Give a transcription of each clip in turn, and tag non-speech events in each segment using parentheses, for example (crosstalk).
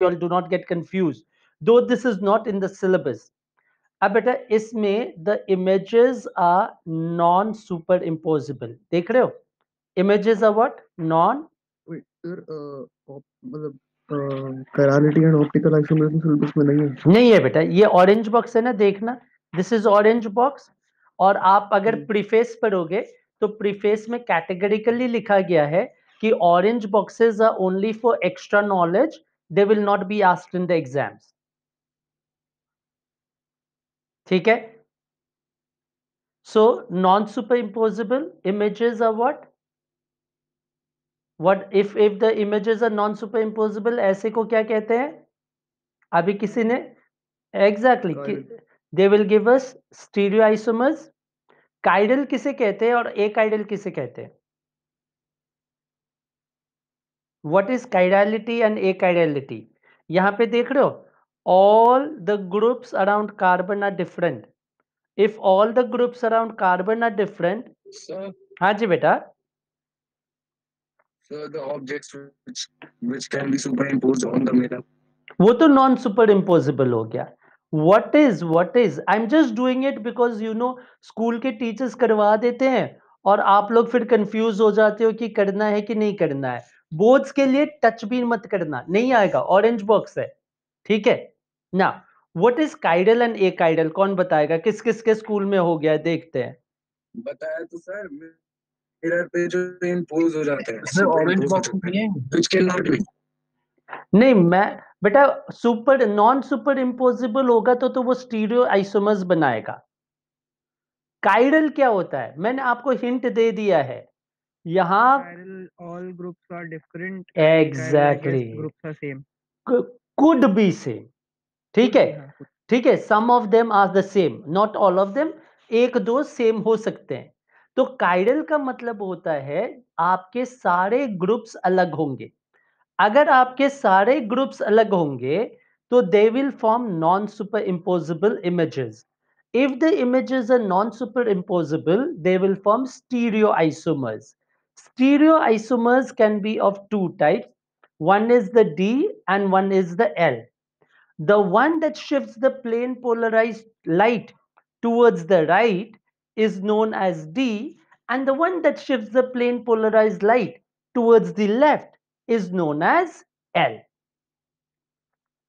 you all do not get confused though this is not in the syllabus अब बेटा इसमें the images are non superimposable देख रहे हो images are what non मतलब chirality and optical isomerism syllabus mein नहीं है nahi hai बेटा ये ऑरेंज बॉक्स है ना देखना दिस इज ऑरेंज बॉक्स और आप अगर प्रीफेस पढ़ोगे तो प्रीफेस में कैटेगरिकली लिखा गया है कि orange boxes are only for extra knowledge they will not be asked in the exams ठीक है so non superimposable images are what what if if the images are non superimposable ऐसे को क्या कहते हैं अभी किसी ने exactly they will give us stereoisomers काइडल किसे कहते हैं और एक आइडल किसे कहते हैं what is chirality and achirality यहाँ पे देख रहे हो all the groups around carbon are different if all the groups around carbon are different हाँ जी बेटा वो तो नॉन सुपर इम्पोजिबल हो गया what is what is I am just doing it because you know school के teachers करवा देते हैं और आप लोग फिर कंफ्यूज हो जाते हो कि करना है कि नहीं करना है बोर्ड्स के लिए टच भी मत करना नहीं आएगा ऑरेंज बॉक्स है ठीक है ना व्हाट इज काइडल एंड ए काइडल कौन बताएगा किस किस के स्कूल में हो गया देखते हैं बताया तो सर मिरर पे जो इंपोज हो जाते हैं सर ऑरेंज बॉक्स नहीं है नॉट नहीं मैं बेटा सुपर नॉन सुपर इम्पोजिबल होगा तो तो वो स्टीरियो आइसोमर्स बनाएगा काइडल क्या होता है मैंने आपको हिंट दे दिया है यहाँ all groups are different exactly groups are same could be same ठीक है हाँ, ठीक है some of them are the same not all of them एक दो सेम हो सकते हैं तो काइडल का मतलब होता है आपके सारे ग्रुप्स अलग होंगे अगर आपके सारे ग्रुप्स अलग होंगे तो they will form non superimposable images if the images are non superimposable they will form stereoisomers Stereoisomers can be of two types. One is the D and one is the L. The one that shifts the plane polarized light towards the right is known as D and the one that shifts the plane polarized light towards the left is known as L.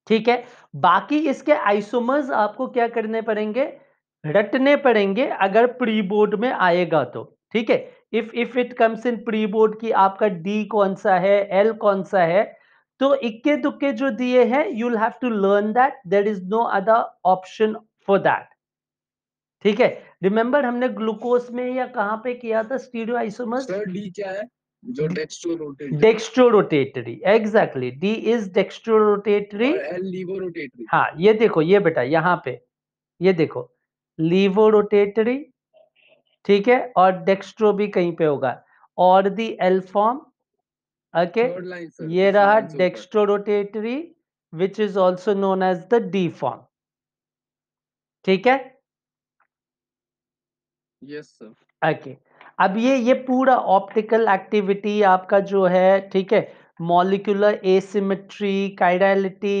ठीक है बाकी इसके isomers आपको क्या करने पड़ेंगे रटने पड़ेंगे अगर प्री बोर्ड में आएगा तो ठीक है if if it comes in pre board की आपका डी कौन सा है एल कौन सा है तो इक्के दुक्के जो दिए हैं you'll have to learn that there is no other option for that ठीक है रिमेम्बर हमने ग्लूकोज में या कहाँ पे किया था स्टीडियो आइसोमर डी क्या है जो dextrorotatory dextrorotatory exactly D is dextrorotatory L levorotatory हाँ ये देखो ये बेटा यहाँ पे ये देखो लीवोरोटेटरी ठीक है और डेक्स्ट्रो भी कहीं पे होगा और दी एल फॉर्म ओके ये रहा dextrorotatory which is also known as the D form ठीक है यस सर ओके अब ये ये पूरा ऑप्टिकल एक्टिविटी आपका जो है ठीक है molecular asymmetry chirality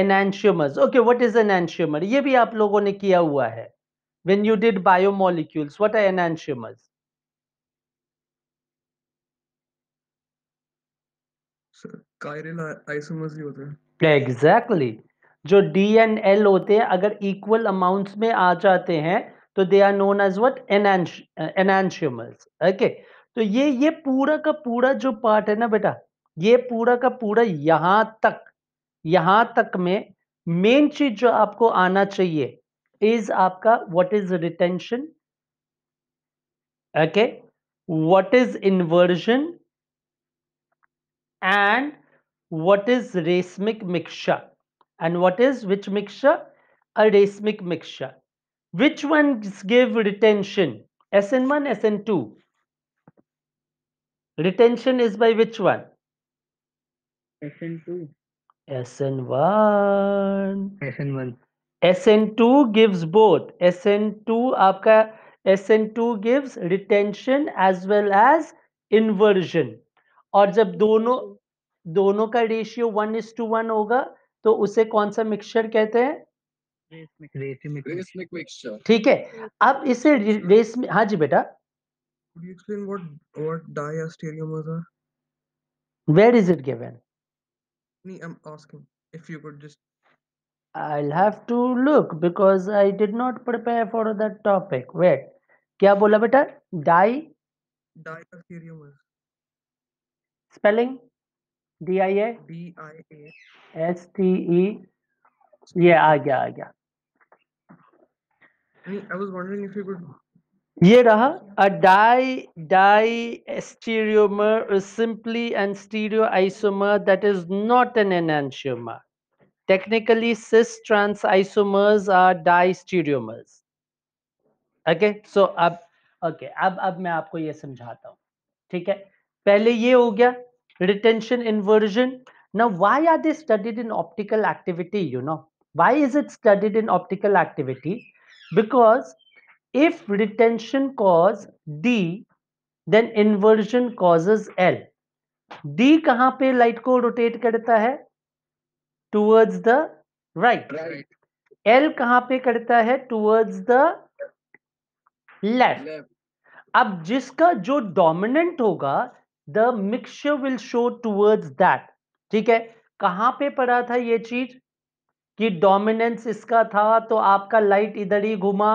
enantiomer okay what is enantiomer ये भी आप लोगों ने किया हुआ है when you did biomolecules what are enantiomers exactly exactly. जो डी एंड एल होते हैं अगर इक्वल अमाउंट्स में आ जाते हैं तो they are known as what enantiomers okay तो ये ये पूरा का पूरा जो पार्ट है ना बेटा ये पूरा का पूरा यहां तक यहां तक में मेन चीज जो आपको आना चाहिए Is आपका what is is retention okay what is inversion and what is and what is which mixture a racemic mixture which one give retention sn1 sn2 retention is by which one sn2 sn1 sn1 S N two gives both S N two आपका S N two gives retention as well as inversion और जब दोनों दोनों का ratio one is to one होगा तो उसे कौन सा मिक्सचर कहते हैं ठीक है अब इसे रेस में हाँ जी बेटा Where is it given? I am asking if you could just I'll have to look because I did not prepare for that topic. Wait, kya bola beta? Di? Diacteriomer. Spelling? D-I-A? D-I-A. S-T-E? Yeah, aa gaya, aa I was wondering if you could... Ye raha, a di, di stereomer is simply an stereoisomer that is not an enantiomer. Technically, cis trans isomers are distereomers. Okay, so ab okay, ab ab main aapko ye samjhata hu theek hai pehle ye ho gaya retention inversion. Now, why are they studied in optical activity? You know, why is it studied in optical activity? Because if retention cause D, then inversion causes L. D kahan pe light ko rotate karta hai towards the right L कहां पे करता है towards the left अब जिसका जो dominant होगा the mixture will show towards that ठीक है कहां पे पड़ा था ये चीज कि डोमिनेंस इसका था तो आपका लाइट इधर ही घुमा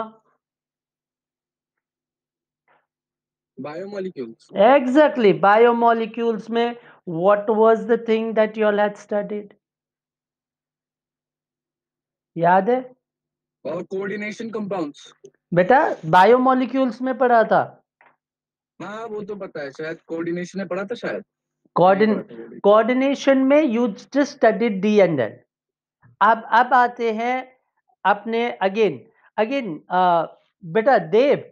बायोमोलिक्यूल्स एग्जैक्टली बायोमोलिक्यूल्स में what was the thing that you all had याद है और कोऑर्डिनेशन कंपाउंड्स बेटा बायोमोलिक्यूल्स में पढ़ा था हाँ वो तो पता है शायद कोऑर्डिनेशन में पढ़ा था शायद कोऑर्डिनेशन में you just studied D and L अब अब आते हैं अपने अगेन अगेन बेटा देव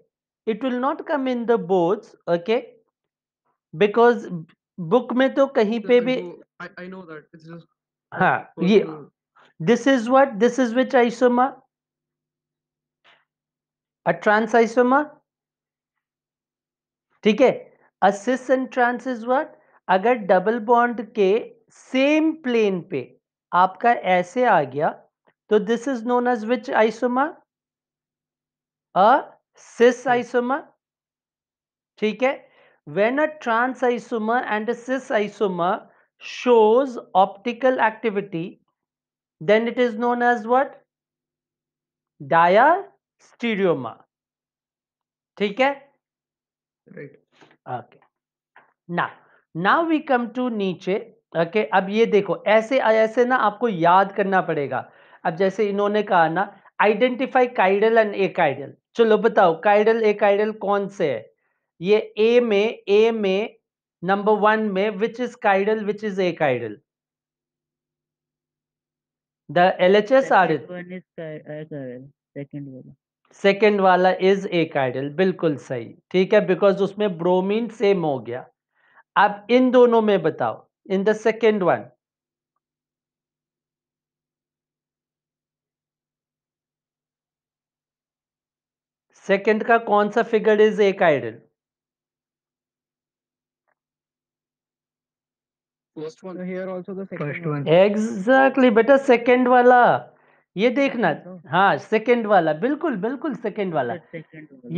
it will not come in the boards okay because book में तो कहीं पे भी आई नो दैट हाँ ये this is what this is which isomer a trans isomer ठीक है a cis and trans is what अगर डबल बॉन्ड के सेम प्लेन पे आपका ऐसे आ गया तो this is known as which isomer uh isomer ठीक है when a trans isomer and a cis isomer shows optical activity then it is known as what diastereoma ठीक है right okay now now we come to नीचे okay okay, अब ये देखो ऐसे ऐसे ना आपको याद करना पड़ेगा अब जैसे इन्होंने कहा ना आइडेंटिफाई काइडल एंड एक आइडल चलो बताओ काइडल एक आइडल कौन से है ये ए में ए में नंबर वन में विच इज काइडल विच इज एक idol the L H S R second वाला सेकेंड वाला इज एक आइडल बिल्कुल सही ठीक है बिकॉज उसमें ब्रोमीन सेम हो गया अब इन दोनों में बताओ in the second one second का कौन सा फिगर इज एक आइडल first one so here also the first one exactly बेटा second वाला ये देखना हाँ सेकेंड वाला बिल्कुल बिल्कुल सेकेंड वाला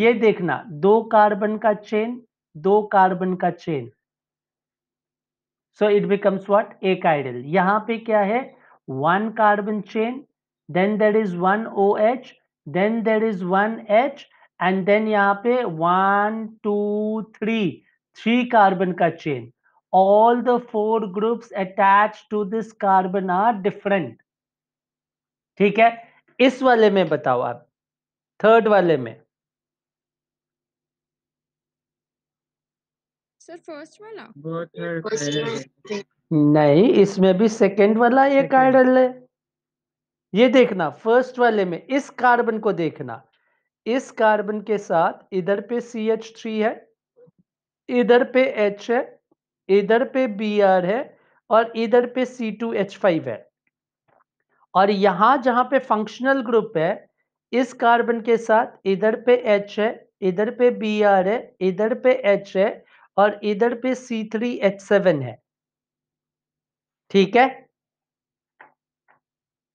ये देखना दो कार्बन का चेन दो कार्बन का chain so it becomes what एक आइडल यहाँ पे क्या है one carbon chain then there is one O H then there is one H and then यहाँ पे one two three three carbon का chain all the four groups attached to this carbon are different ठीक है इस वाले में बताओ आप थर्ड वाले में फर्स्ट वाला नहीं इसमें भी सेकंड वाला एक आइडल है ये देखना फर्स्ट वाले में इस कार्बन को देखना इस कार्बन के साथ इधर पे सी एच थ्री है इधर पे एच है इधर पे बी आर है और इधर पे सी टू एच फाइव है और यहाँ जहाँ पे फंक्शनल ग्रुप है इस कार्बन के साथ इधर पे एच है इधर पे बी आर है इधर पे एच है और इधर पे सी थ्री एच सेवन है ठीक है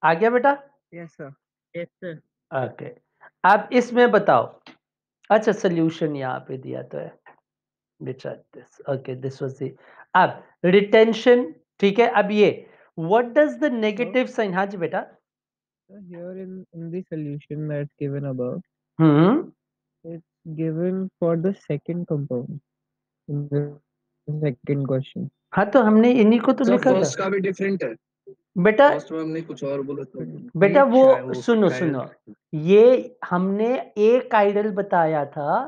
आ गया बेटा यस यस सर ओके आप इसमें बताओ अच्छा सोल्यूशन यहाँ पे दिया तो है this okay this was the अब रिटेंशन ठीक है अब ये what does the negative sign हां जी बेटा हम्म। हाँ तो हमने इन्हीं को तो लिखा था भी डिफरेंट है बेटा कुछ और बोला बेटा वो सुनो सुनो ये हमने एक आइडल बताया था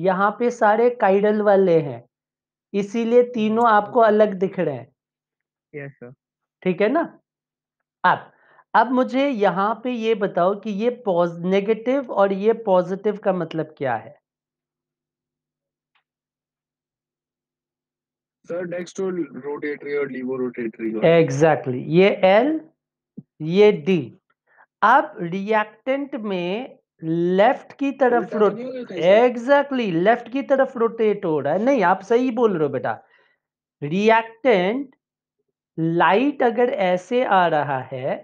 यहाँ पे सारे काइडल वाले हैं इसीलिए तीनों अच्छा। आपको अलग दिख रहे हैं यस सर ठीक है ना अब अब मुझे यहाँ पे ये बताओ कि ये नेगेटिव और ये पॉजिटिव का मतलब क्या है एग्जैक्टली exactly. एग्जैक्टली ये एल ये डी अब रिएक्टेंट में लेफ्ट की तरफ रोट एग्जैक्टली लेफ्ट की तरफ रोटेट हो रहा है नहीं आप सही बोल रहे हो बेटा रिएक्टेंट लाइट अगर ऐसे आ रहा है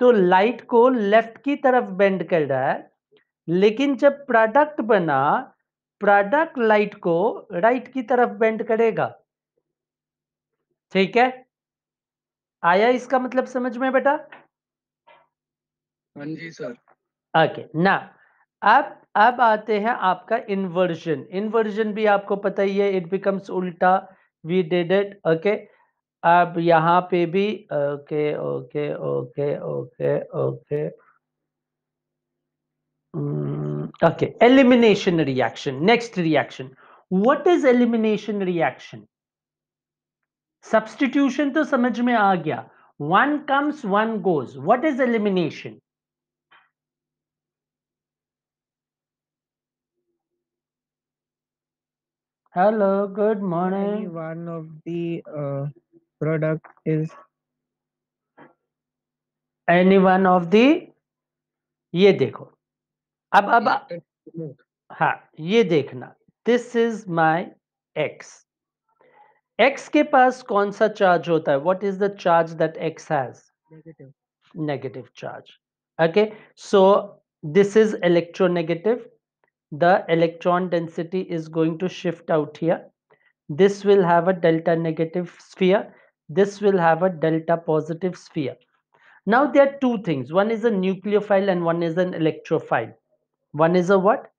तो लाइट को लेफ्ट की तरफ बेंड कर रहा है लेकिन जब प्रोडक्ट बना प्रोडक्ट लाइट को राइट की तरफ बेंड करेगा ठीक है आया इसका मतलब समझ में बेटा हाँ जी सर ओके ना अब अब आते हैं आपका इन्वर्जन इन्वर्जन भी आपको पता ही है इट बिकम्स उल्टा वी डिड इट ओके अब यहाँ पे भी okay okay okay okay okay okay elimination reaction next reaction what is elimination reaction substitution तो समझ में आ गया one comes one goes what is elimination Hello, good morning. One of the uh, product is any one of the ye dekho. Ab ab ha ye dekhna. This is my X. X ke paas kaun sa charge What is the charge that X has? Negative. Negative charge. Okay. So this is electronegative the electron density is going to shift out here. This will have a delta negative sphere. This will have a delta positive sphere. Now there are two things. One is a nucleophile and one is an electrophile. One is a what?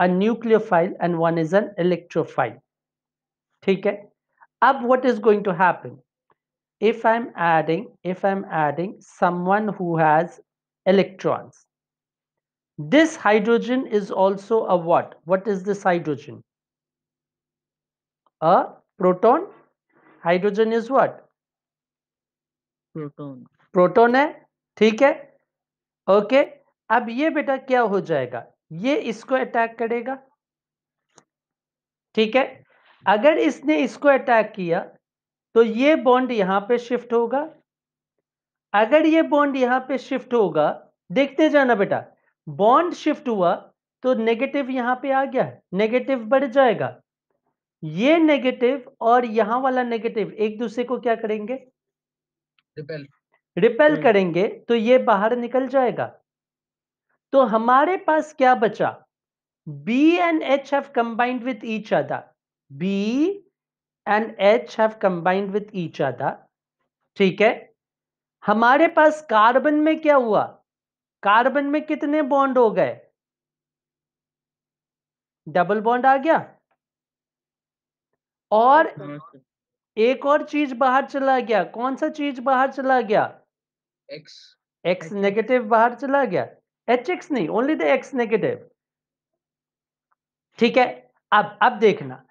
A nucleophile and one is an electrophile. Okay. Up what is going to happen? If I'm adding, if I'm adding someone who has electrons, this hydrogen is also a what what is this hydrogen a proton hydrogen is what proton proton है ठीक है okay अब ये बेटा क्या हो जाएगा ये इसको अटैक करेगा ठीक है अगर इसने इसको अटैक किया तो ये बॉन्ड यहां पे शिफ्ट होगा अगर ये बॉन्ड यहां पे शिफ्ट होगा देखते जाना बेटा बॉन्ड शिफ्ट हुआ तो नेगेटिव यहां पे आ गया नेगेटिव बढ़ जाएगा ये नेगेटिव और यहां वाला नेगेटिव एक दूसरे को क्या करेंगे रिपेल रिपेल हम्म। करेंगे तो ये बाहर निकल जाएगा तो हमारे पास क्या बचा B and H have combined with each other B and H have combined with each other ठीक है हमारे पास कार्बन में क्या हुआ कार्बन में कितने बॉन्ड हो गए डबल बॉन्ड आ गया और हाँ, एक और चीज बाहर चला गया कौन सा चीज बाहर चला गया एक्स एक्स नेगेटिव बाहर चला गया एच एक्स नहीं ओनली द एक्स नेगेटिव ठीक है अब अब देखना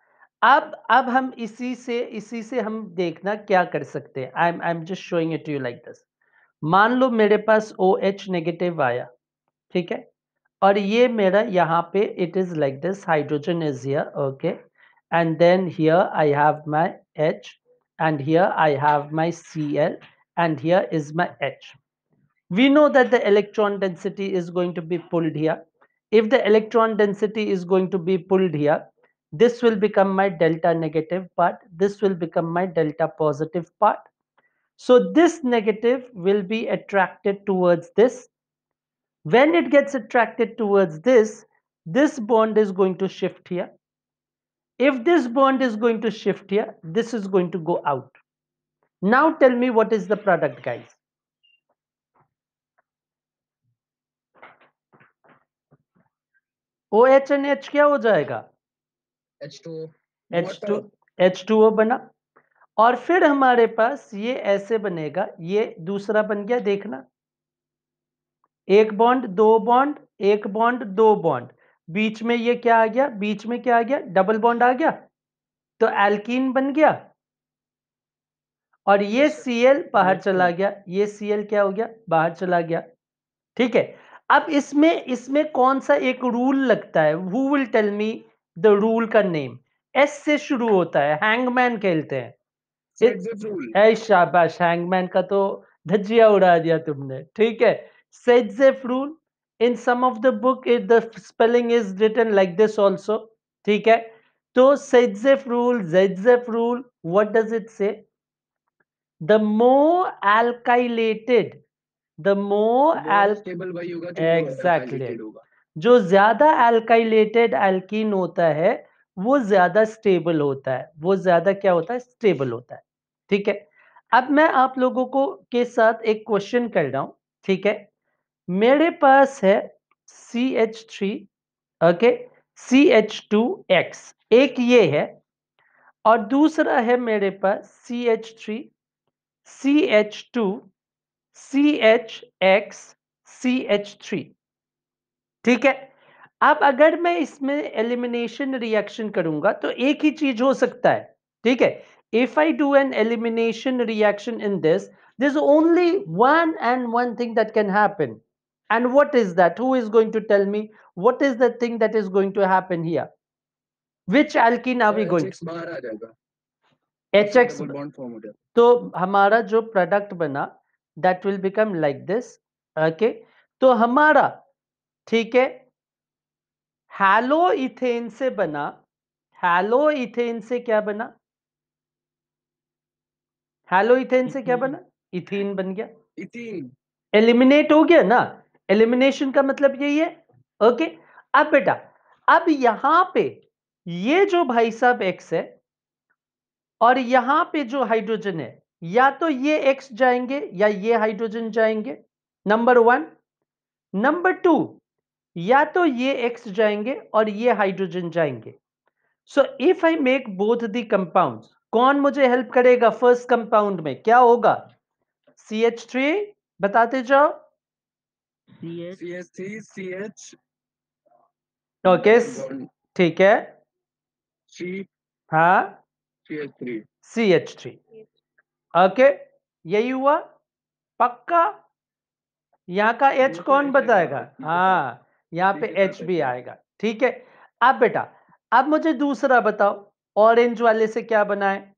अब अब हम इसी से इसी से हम देखना क्या कर सकते हैं I am I am just showing it you like this मान लो मेरे पास ओ एच नेगेटिव आया ठीक है और ये मेरा यहाँ पे it is like this hydrogen is here okay and then here I have my H and here I have my C L and here we know that the electron density is going to be pulled here if the electron density is going to be pulled here this will become my delta negative part this will become my delta positive part so this negative will be attracted towards this. When it gets attracted towards this, this bond is going to shift here. If this bond is going to shift here, this is going to go out. Now tell me what is the product, guys. OH and H क्या हो जाएगा H2O H2 H2O बना और फिर हमारे पास ये ऐसे बनेगा ये दूसरा बन गया देखना एक बॉन्ड दो बॉन्ड एक बॉन्ड दो बॉन्ड बीच में ये क्या आ गया बीच में क्या आ गया डबल बॉन्ड आ गया तो एल्किन बन गया और ये एल अच्छा, बाहर चला गया ये एल क्या हो गया बाहर चला गया ठीक है अब इसमें इसमें कौन सा एक रूल लगता है who will tell me the rule का नेम एस से शुरू होता है हैंगमैन खेलते हैं एग्जिट शाबाश हैंगमैन का तो धज्जिया उड़ा दिया तुमने ठीक है Saytzeff rule in some of the book it the spelling is written like this also ठीक है तो Saytzeff rule Zaitseff rule what does it say the more alkylated the more एल्केबल एग्जैक्टली जो ज्यादा एल्काइलेटेड एल्कीन होता है वो ज्यादा स्टेबल होता है वो ज्यादा क्या होता है स्टेबल होता है ठीक है अब मैं आप लोगों को के साथ एक क्वेश्चन कर रहा हूँ ठीक है मेरे पास है C H three okay C H two X एक ये है और दूसरा है मेरे पास C H three C H two C H X C H three ठीक है अब अगर मैं इसमें एलिमिनेशन रिएक्शन करूंगा तो एक ही चीज हो सकता है ठीक है if I do an elimination reaction in this, there's only one and one thing that can happen. And what is that? Who is going to tell me what is the thing that is going to happen here? Which alkene are we going HX to? HX bond So, Hamara जो product that will become like this. Okay. So, Hamara, ठीक है hello ethane से बना hello hello ethane से क्या बना ethene बन गया इथीन एलिमिनेट हो गया ना एलिमिनेशन का मतलब यही है ओके अब बेटा अब यहां पे ये जो भाई साहब एक्स है और यहां पे जो हाइड्रोजन है या तो ये एक्स जाएंगे या ये हाइड्रोजन जाएंगे नंबर वन नंबर टू या तो ये एक्स जाएंगे और ये हाइड्रोजन जाएंगे so if I make both the compounds कौन मुझे हेल्प करेगा फर्स्ट कंपाउंड में क्या होगा सी एच थ्री बताते जाओ C H three C H okay ठीक है सी एच थ्री ओके यही हुआ पक्का यहाँ का एच कौन बताएगा हाँ यहाँ पे एच भी आएगा ठीक है अब बेटा अब मुझे दूसरा बताओ ऑरेंज वाले से क्या बना है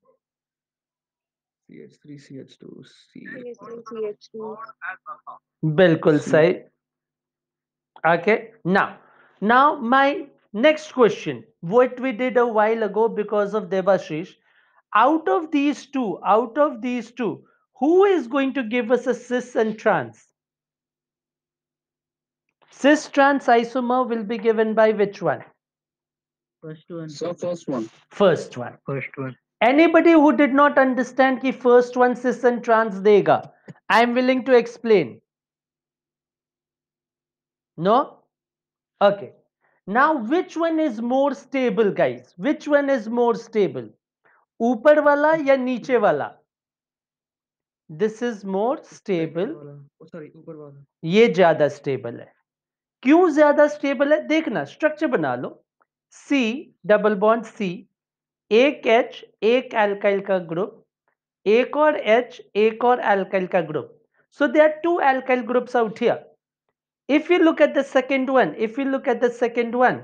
बिल्कुल सही okay now now my next question what we did a while ago because of Devashish out of these two out of these two who is going to give us a and trans cis trans isomer will be given by which one First one. So first one. First one. First one. Anybody who did not understand कि first one cis and trans देगा, I am willing to explain. No? Okay. Now which one is more stable, guys? Which one is more stable? ऊपर वाला या नीचे वाला? This is more stable sorry ऊपर वाला ये ज्यादा स्टेबल है क्यों ज्यादा स्टेबल है देखना स्ट्रक्चर बना लो C double bond सी एक group, एक एल्काइल का ग्रुप एक और एक और का so there are two alkyl groups out here if you look at the second one if you look at the second one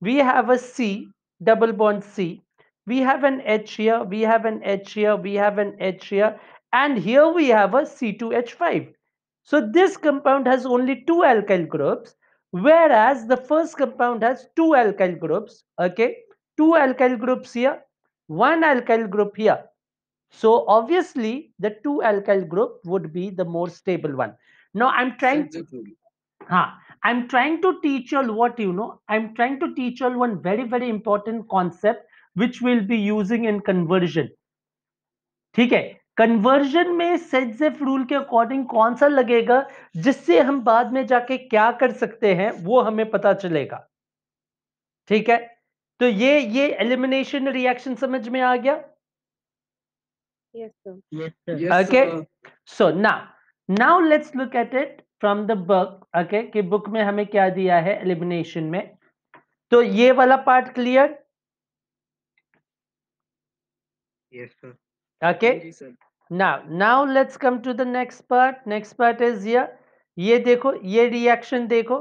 we have a c double bond c we have an h here we have an h here we have an h here and here we have a c2h5 so this compound has only two alkyl groups whereas the first compound has two alkyl groups okay two alkyl groups here one alkyl group here so obviously the two alkyl group would be the more stable one now i'm trying to huh, i'm trying to teach you all what you know i'm trying to teach you all one very very important concept which we'll be using in conversion ठीक है conversion में सेजेफ rule के according कौन सा लगेगा जिससे हम बाद में जाके क्या कर सकते हैं वो हमें पता चलेगा ठीक है तो ये ये एलिमिनेशन रिएक्शन समझ में आ गया okay so now now let's look at it from the book okay कि बुक में हमें क्या दिया है एलिमिनेशन में तो ये वाला part clear yes sir okay now now let's come to the next part next part is here ये देखो ये रिएक्शन देखो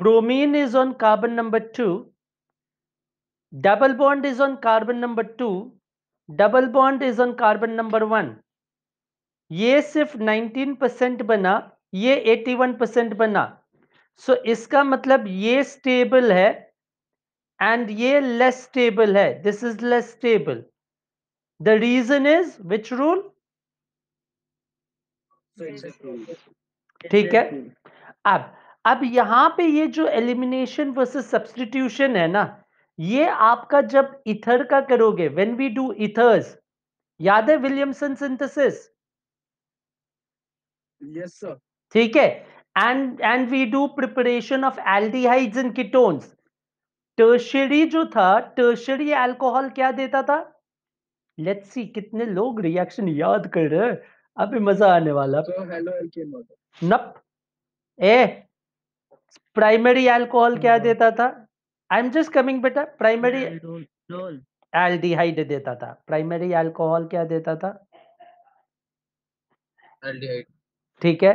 bromine is on carbon number two double bond is on carbon number two double bond is on carbon number one ये सिर्फ nineteen percent बना ये eighty one percent बना सो so, इसका मतलब ये स्टेबल है एंड ये लेस स्टेबल है this is less stable The reason is which rule? ठीक है अब अब यहां पे ये जो एलिमिनेशन वर्सेस सब्सटीट्यूशन है ना ये आपका जब इथर का करोगे व्हेन वी डू इथर्स याद है विलियमसन सिंथेसिस यस सर ठीक है and and we do preparation of aldehydes and ketones tertiary जो था टर्शियरी अल्कोहल क्या देता था लेट्स सी कितने लोग रिएक्शन याद कर रहे हैं अभी मजा आने वाला तो हेलो एल्केन नप ए प्राइमरी अल्कोहल हाँ। क्या देता था आई एम जस्ट कमिंग बेटा प्राइमरी एल्डिहाइड देता था प्राइमरी अल्कोहल क्या देता था एल्डिहाइड ठीक है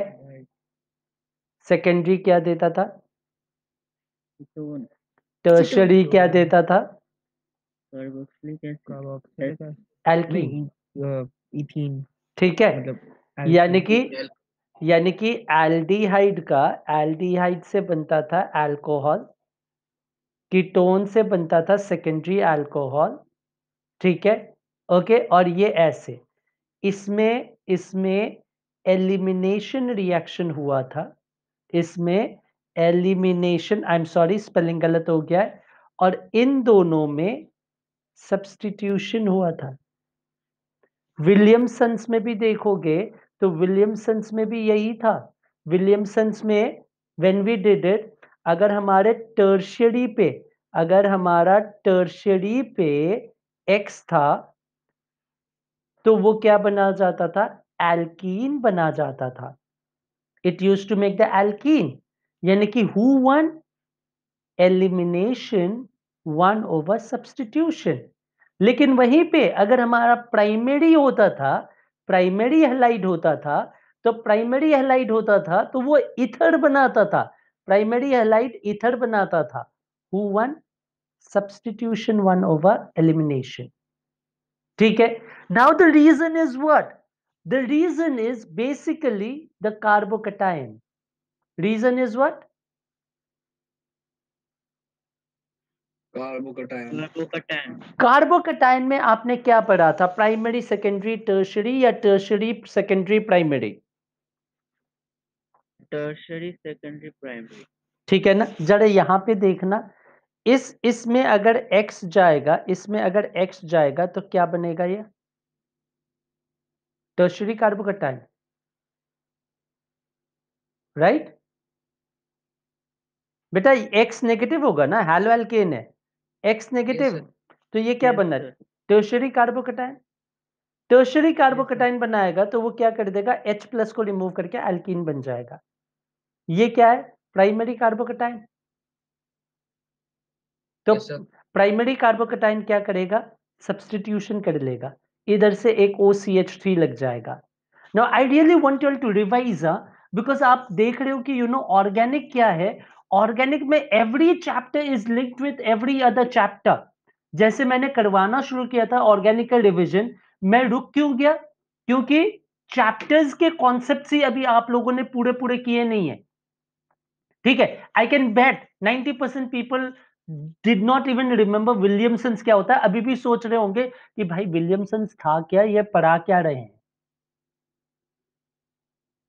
सेकेंडरी क्या देता था टर्शरी क्या देता था कार्बोक्सिलिक एसिड एल्कीन इथीन ठीक है मतलब यानी कि यानी कि एल्डिहाइड का एल्डिहाइड से बनता था अल्कोहल कीटोन से बनता था सेकेंडरी अल्कोहल ठीक है ओके और ये ऐसे इसमें इसमें एलिमिनेशन रिएक्शन हुआ था इसमें elimination I am sorry spelling गलत हो गया है और इन दोनों में सब्सटीट्यूशन हुआ था विलियमसन्स में भी देखोगे तो विलियमसन्स में भी यही था विलियमसन्स में वेन वी डिड इट अगर हमारे टर्शरी पे अगर हमारा टर्शरी पे एक्स था तो वो क्या बना जाता था एल्कीन बना जाता था it use to make the alkene यानी कि who won elimination won over substitution लेकिन वहीं पे अगर हमारा प्राइमरी होता था प्राइमरी हेलाइट होता था तो प्राइमरी हेलाइट होता था तो वो इथर बनाता था प्राइमरी हेलाइट इथर बनाता था who won substitution won over elimination ठीक है now the reason is what the reason is basically the carbocation reason is what carbocation carbocation में आपने क्या पढ़ा था प्राइमरी सेकेंडरी टर्शरी या tertiary secondary primary tertiary secondary primary ठीक है ना जरा यहाँ पे देखना इस इसमें अगर x जाएगा इसमें अगर x जाएगा तो क्या बनेगा ये टर्शरी कार्बोकटाइन राइट बेटा x नेगेटिव होगा ना हेलो एल्केन है एक्स नेगेटिव तो ये क्या बनना है टर्शरी कार्बोकटाइन टर्शरी कार्बोकटाइन बनाएगा तो वो क्या कर देगा एच प्लस को रिमूव करके एल्कीन बन जाएगा ये क्या है प्राइमरी कार्बोकटाइन तो प्राइमरी कार्बोकटाइन क्या करेगा सब्सटीट्यूशन कर लेगा इधर से एक ओ सी एच थ्री लग जाएगा now ideally want to revise because आप देख रहे हो कि यू नो ऑर्गेनिक क्या है ऑर्गेनिक में every chapter is linked with every other chapter जैसे मैंने करवाना शुरू किया था का डिविजन मैं रुक क्यों गया क्योंकि चैप्टर्स के कॉन्सेप्ट अभी आप लोगों ने पूरे पूरे किए नहीं है ठीक है I can bet 90% percent people did not even remember Williamson क्या होता है अभी भी सोच रहे होंगे कि भाई विलियमसन था क्या ये पढ़ा क्या रहे हैं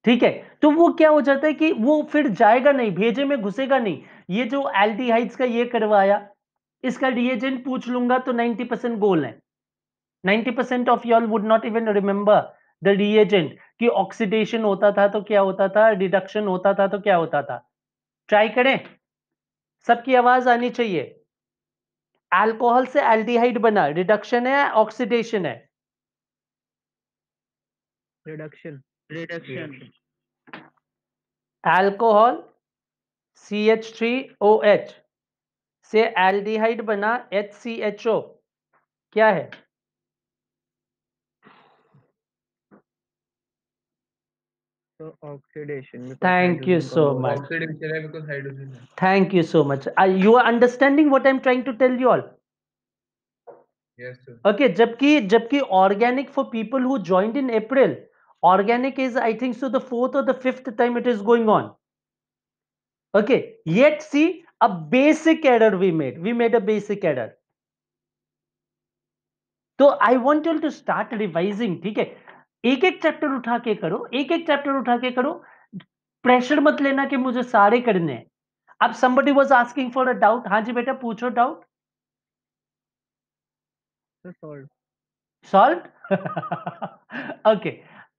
ठीक है तो वो क्या हो जाता है कि वो फिर जाएगा नहीं भेजे में घुसेगा नहीं ये जो एल्डिहाइड्स का ये करवाया इसका रिएजेंट पूछ लूंगा तो 90 परसेंट गोल है 90 percent of y'all would not even remember the reagent कि ऑक्सीडेशन होता था तो क्या होता था डिडक्शन होता था तो क्या होता था ट्राई करें सबकी आवाज आनी चाहिए अल्कोहल से एल्डिहाइड बना रिडक्शन है ऑक्सीडेशन है reduction reduction alcohol C H three O H से एल्डिहाइड बना एच सी एच ओ क्या है thank you so much thank you so much you are understanding what I am trying to tell you all okay जबकि जबकि organic for people who joined in April organic is i think so the fourth or the fifth time it is going on okay yet see a basic error we made we made a basic error तो I want you to start revising ठीक है एक एक chapter उठा के करो एक एक चैप्टर उठा के करो प्रेशर मत लेना कि मुझे सारे करने हैं अब somebody was asking for a doubt हाँ जी बेटा पूछो डाउट सॉल्व सॉल्व ओके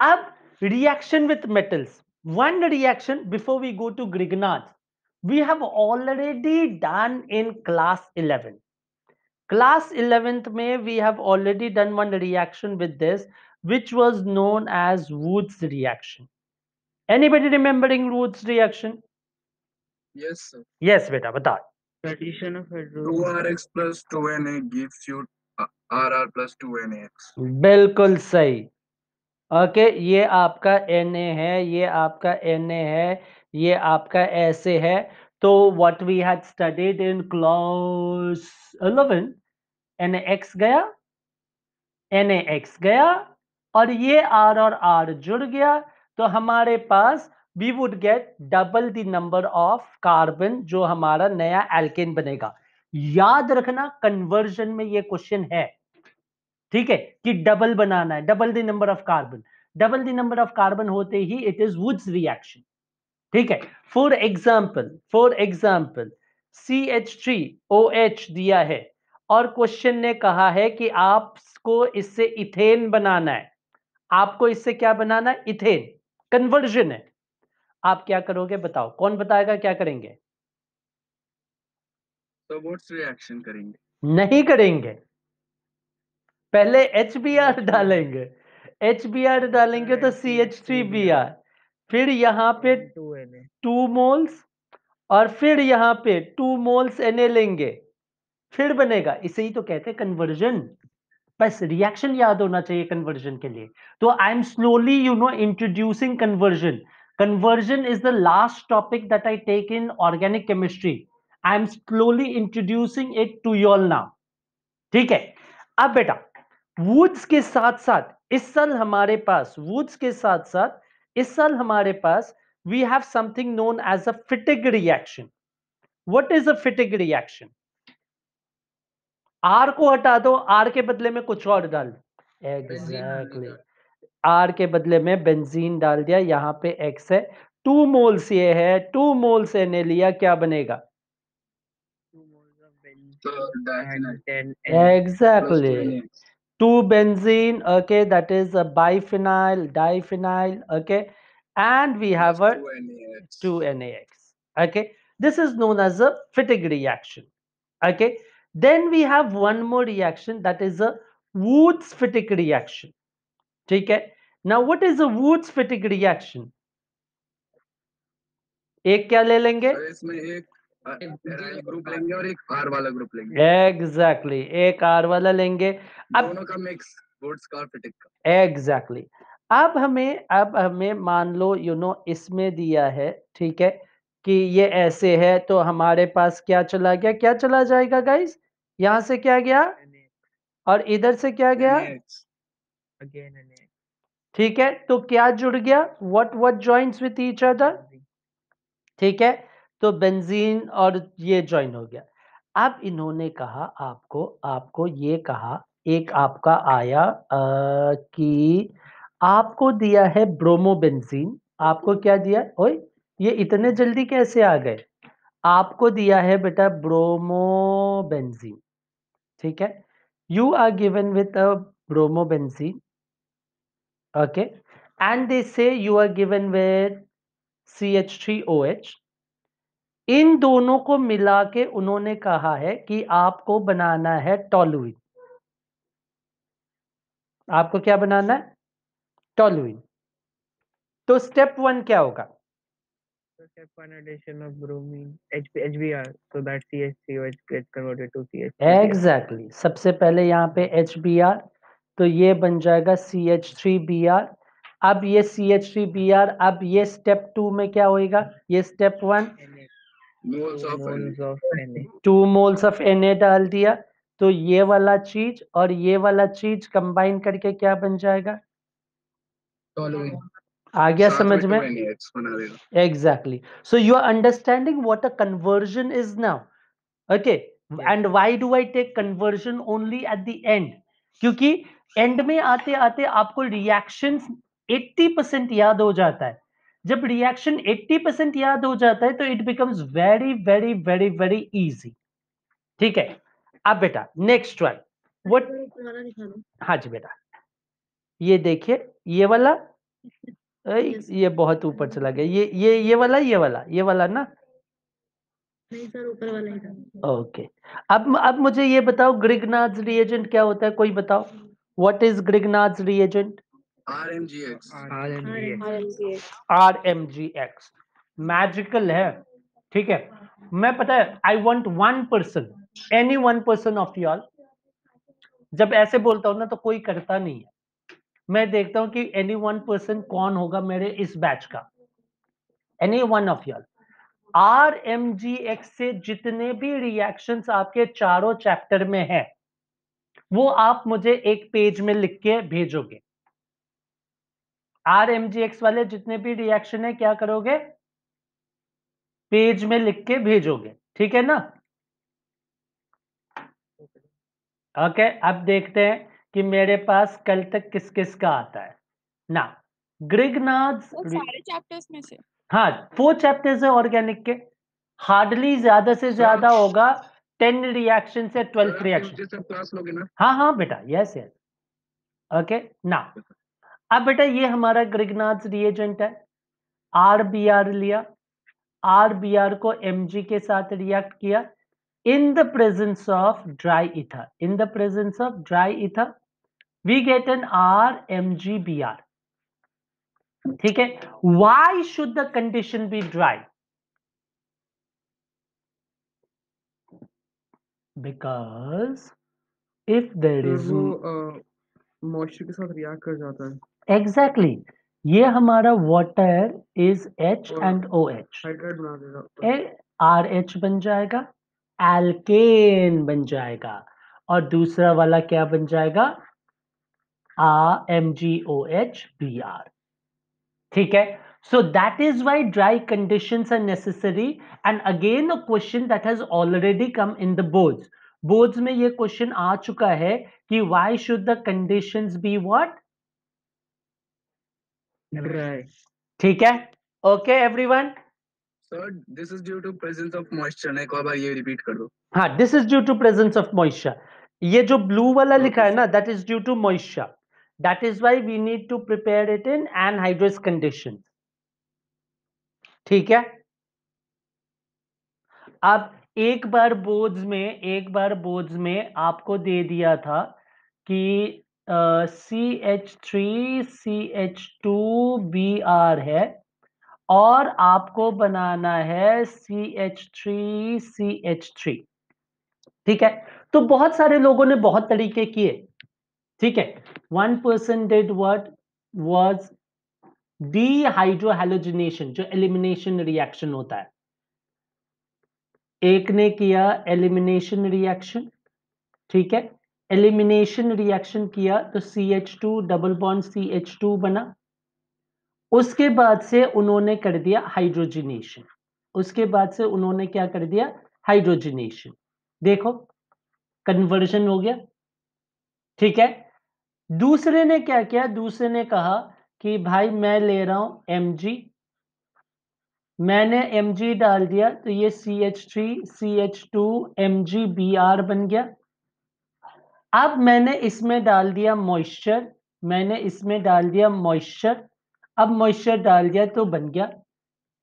अब reaction with metals one reaction before we go to grignard we have already done in class 11 class 11th may we have already done one reaction with this which was known as woods reaction anybody remembering woods reaction yes sir. yes beta bata addition of hydrogen 2rx plus 2na gives you rr uh, plus 2nax बिल्कुल सही okay ये आपका N A है ये आपका N A है ये आपका ऐसे है तो what we had studied in class 11 N X गया एन एक्स गया और ये आर और आर जुड़ गया तो हमारे पास we would get double the number of carbon जो हमारा नया एल्केन बनेगा याद रखना कन्वर्जन में ये क्वेश्चन है ठीक है कि डबल बनाना है double the number of carbon double the number of carbon होते ही इट इज वुड्स रिएक्शन ठीक है for example for example C H three O H दिया है और क्वेश्चन ने कहा है कि आपको इससे इथेन बनाना है आपको इससे क्या बनाना है इथेन कन्वर्जन है आप क्या करोगे बताओ कौन बताएगा क्या करेंगे रोबोट्स रिएक्शन करेंगे नहीं करेंगे पहले एच बी आर डालेंगे एच बी आर डालेंगे तो C H three B R फिर यहाँ पे टू मोल्स और फिर यहाँ पे टू मोल्स एन लेंगे फिर बनेगा इसे ही तो कहते हैं कन्वर्जन बस रिएक्शन याद होना चाहिए कन्वर्जन के लिए तो I am slowly you know introducing conversion conversion is the last topic that I take in organic chemistry I am slowly introducing it to your now ठीक है अब बेटा वुड्स के साथ साथ इस साल हमारे पास वुड्स के साथ साथ इस साल हमारे पास we have something known as a Fittig reaction what is a Fittig reaction R को हटा दो आर के बदले में कुछ और डाल दो एग्जैक्टली आर के बदले में बेंजीन डाल दिया यहाँ पे एक्स है टू मोल्स ये है टू मोल्स ने लिया क्या बनेगा exactly two benzene okay that is a biphenyl diphenyl okay and we have a 2NAX. okay this is known as a Wittig reaction okay then we have one more reaction that is a Woods Wittig reaction okay now what is a Woods Wittig reaction एक क्या ले लेंगे इसमें exactly एक are वाला लेंगे अब exactly अब हमें अब हमें मान लो यू नो इसमें दिया है ठीक है कि ये ऐसे है तो हमारे पास क्या चला गया क्या चला जाएगा गाइस यहाँ से क्या गया और इधर से क्या गया ठीक है तो क्या जुड़ गया what what joints with each other ठीक है तो बेंजीन और ये ज्वाइन हो गया अब इन्होंने कहा आपको आपको ये कहा एक आपका आया कि आपको दिया है ब्रोमो बेंजीन आपको क्या दिया ओए ये इतने जल्दी कैसे आ गए आपको दिया है बेटा बेंजीन ठीक है you are given with a benzene okay and they say you are given with C H three O H इन दोनों को मिला के उन्होंने कहा है कि आपको बनाना है टॉलुइन आपको क्या बनाना है टॉलुइन तो स्टेप वन क्या होगा एग्जैक्टली one so exactly सबसे पहले यहाँ पे आर तो ये बन जाएगा आर अब ये आर अब ये स्टेप टू में क्या होएगा ये step one moles of N two moles of N डाल दिया तो ये वाला चीज और ये वाला चीज कंबाइन करके क्या बन जाएगा आ गया समझ में exactly so you are understanding what a conversion is now okay and why do I take conversion only at the end क्योंकि एंड में आते आते आपको रिएक्शन 80 परसेंट याद हो जाता है जब रिएक्शन 80 परसेंट याद हो जाता है तो it becomes very very very very easy ठीक है अब बेटा नेक्स्ट वन वट हाँ जी बेटा ये देखिए ये वाला ये बहुत ऊपर चला गया ये ये ये वाला ये वाला ये वाला ना नहीं सर ऊपर वाला ही ओके अब अब मुझे ये बताओ ग्रिगनाज रिएजेंट क्या होता है कोई बताओ what is Grignard reagent M G X magical है ठीक है मैं पता है I want one person any one person of y'all जब ऐसे बोलता हूं ना तो कोई करता नहीं है मैं देखता हूं कि एनी वन पर्सन कौन होगा मेरे इस बैच का any one of y'all R M G X से जितने भी रिएक्शन आपके चारों चैप्टर में है वो आप मुझे एक पेज में लिख के भेजोगे आर एम जी एक्स वाले जितने भी रिएक्शन है क्या करोगे पेज में लिख के भेजोगे ठीक है ना ओके okay, अब देखते हैं कि मेरे पास कल तक किस किस का आता है ना ग्रिगनाज सारे चैप्टर्स में से हाँ फोर चैप्टर्स है ऑर्गेनिक के हार्डली ज्यादा से ज्यादा होगा टेन रिएक्शन से ट्वेल्थ रिएक्शन हाँ हाँ बेटा यस यस ओके ना अब बेटा ये हमारा ग्रिगनाथ रिएजेंट है आर बी आर लिया आर बी आर को एम जी के साथ रिएक्ट किया in the presence of dry ether in the presence of dry ether we get an R M G B R ठीक है why should the condition be dry because if there is moisture के साथ react कर जाता है exactly exactly. ये हमारा water is H and O H R H बन जाएगा एलकेन बन जाएगा और दूसरा वाला क्या बन जाएगा आ M G O H B R ठीक है so that is why dry condition are necessary and again a question that has already come in the boards boards में ये क्वेश्चन आ चुका है कि why should the condition be what ठीक है okay everyone sir this is due to presence of moisture एक और बार ये रिपीट कर दो हाँ this is due to presence of moisture ये जो ब्लू वाला लिखा है ना that is due to moisture that is why we need to prepare it in anhydrous condition ठीक है अब एक बार बोर्ड्स में एक बार बोर्ड्स में आपको दे दिया था कि C H three C H two B R है और आपको बनाना है C H three C H three ठीक है तो बहुत सारे लोगों ने बहुत तरीके किए ठीक है one person dead word was dehydrohalogenation जो एलिमिनेशन रिएक्शन होता है एक ने किया एलिमिनेशन रिएक्शन ठीक है एलिमिनेशन रिएक्शन किया तो C H two double bond C H two बना उसके बाद से उन्होंने कर दिया हाइड्रोजिनेशन उसके बाद से उन्होंने क्या कर दिया हाइड्रोजिनेशन देखो कन्वर्जन हो गया ठीक है दूसरे ने क्या किया दूसरे ने कहा कि भाई मैं ले रहा हूं एम मैंने एम डाल दिया तो ये C H three C H two M B R बन गया अब मैंने इसमें डाल दिया मॉइस्चर मैंने इसमें डाल दिया मॉइस्चर अब मॉइस्चर डाल दिया तो बन गया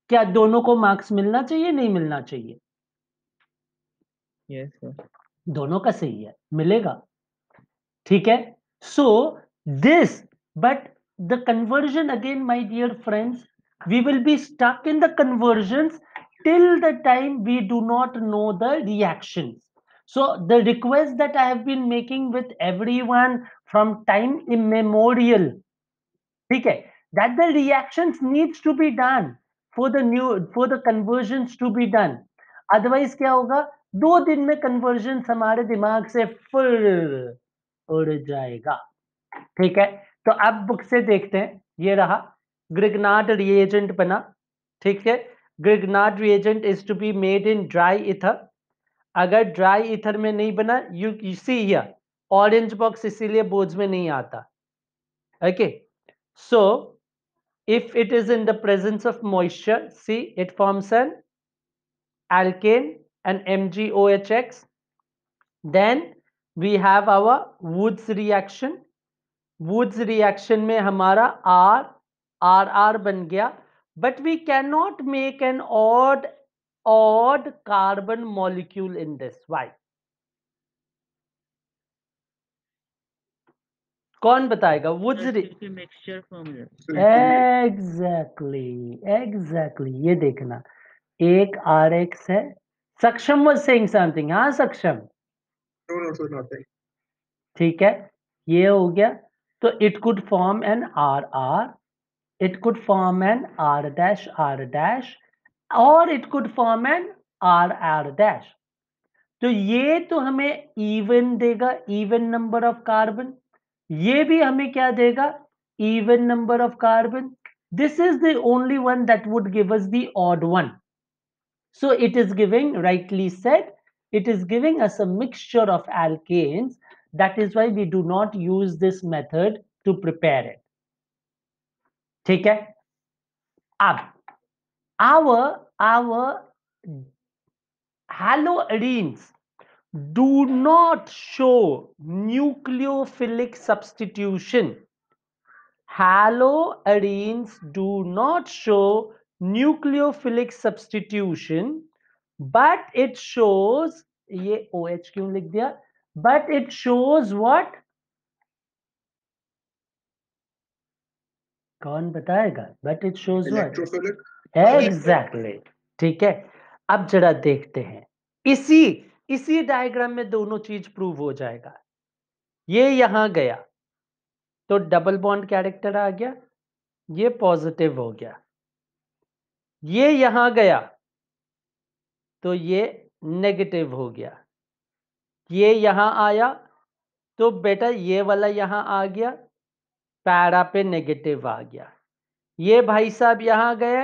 क्या दोनों को मार्क्स मिलना चाहिए नहीं मिलना चाहिए yes, दोनों का सही है मिलेगा ठीक है so this but the conversion again my dear friends we will be stuck in the conversion till the time we do not know the reactions So the request that I have been making with everyone from time immemorial, okay, that the reactions needs to be done for the new for the conversions to be done. Otherwise kya hoga do din mein conversion hamare dimag se full ud jayega theek hai to ab book se dekhte hain ye raha grignard reagent bana theek hai grignard reagent is to be made in dry ether अगर dry ether में नहीं बना you see here orange box इसीलिए बोझ में नहीं आता okay so if it is in the presence of moisture see it forms an and M G O H X then we have our Wurtz reaction Wurtz reaction में हमारा R R R बन गया but we can not make an odd odd carbon molecule in this why कौन बताएगा वुजरी exactly exactly ये देखना एक are x है सक्षम वाज सेइंग समथिंग हाँ सक्षम ठीक है ये हो गया तो it could form an R R it could form an R dash R dash और it could form an R R dash तो ये तो हमें इवन देगा इवन नंबर ऑफ कार्बन ये भी हमें क्या देगा even number of carbon this is the only one that would give us the odd one so it is giving rightly said it is giving us a mixture of alkanes that is why we do not use this method to prepare it ठीक है अब our our haloarenes do not show nucleophilic substitution. Haloarenes do not show nucleophilic substitution, but it shows ये OH क्यों लिख दिया? But it shows what? कौन बताएगा? But it shows what? Electrophilic. Exactly ठीक है अब जरा देखते हैं इसी इसी डायग्राम में दोनों चीज प्रूव हो जाएगा ये यहां गया तो डबल बॉन्ड कैरेक्टर आ गया ये पॉजिटिव हो गया ये यहां गया तो ये नेगेटिव हो गया ये यहां आया तो बेटा ये वाला यहां आ गया पैरा पे नेगेटिव आ गया ये भाई साहब यहां गए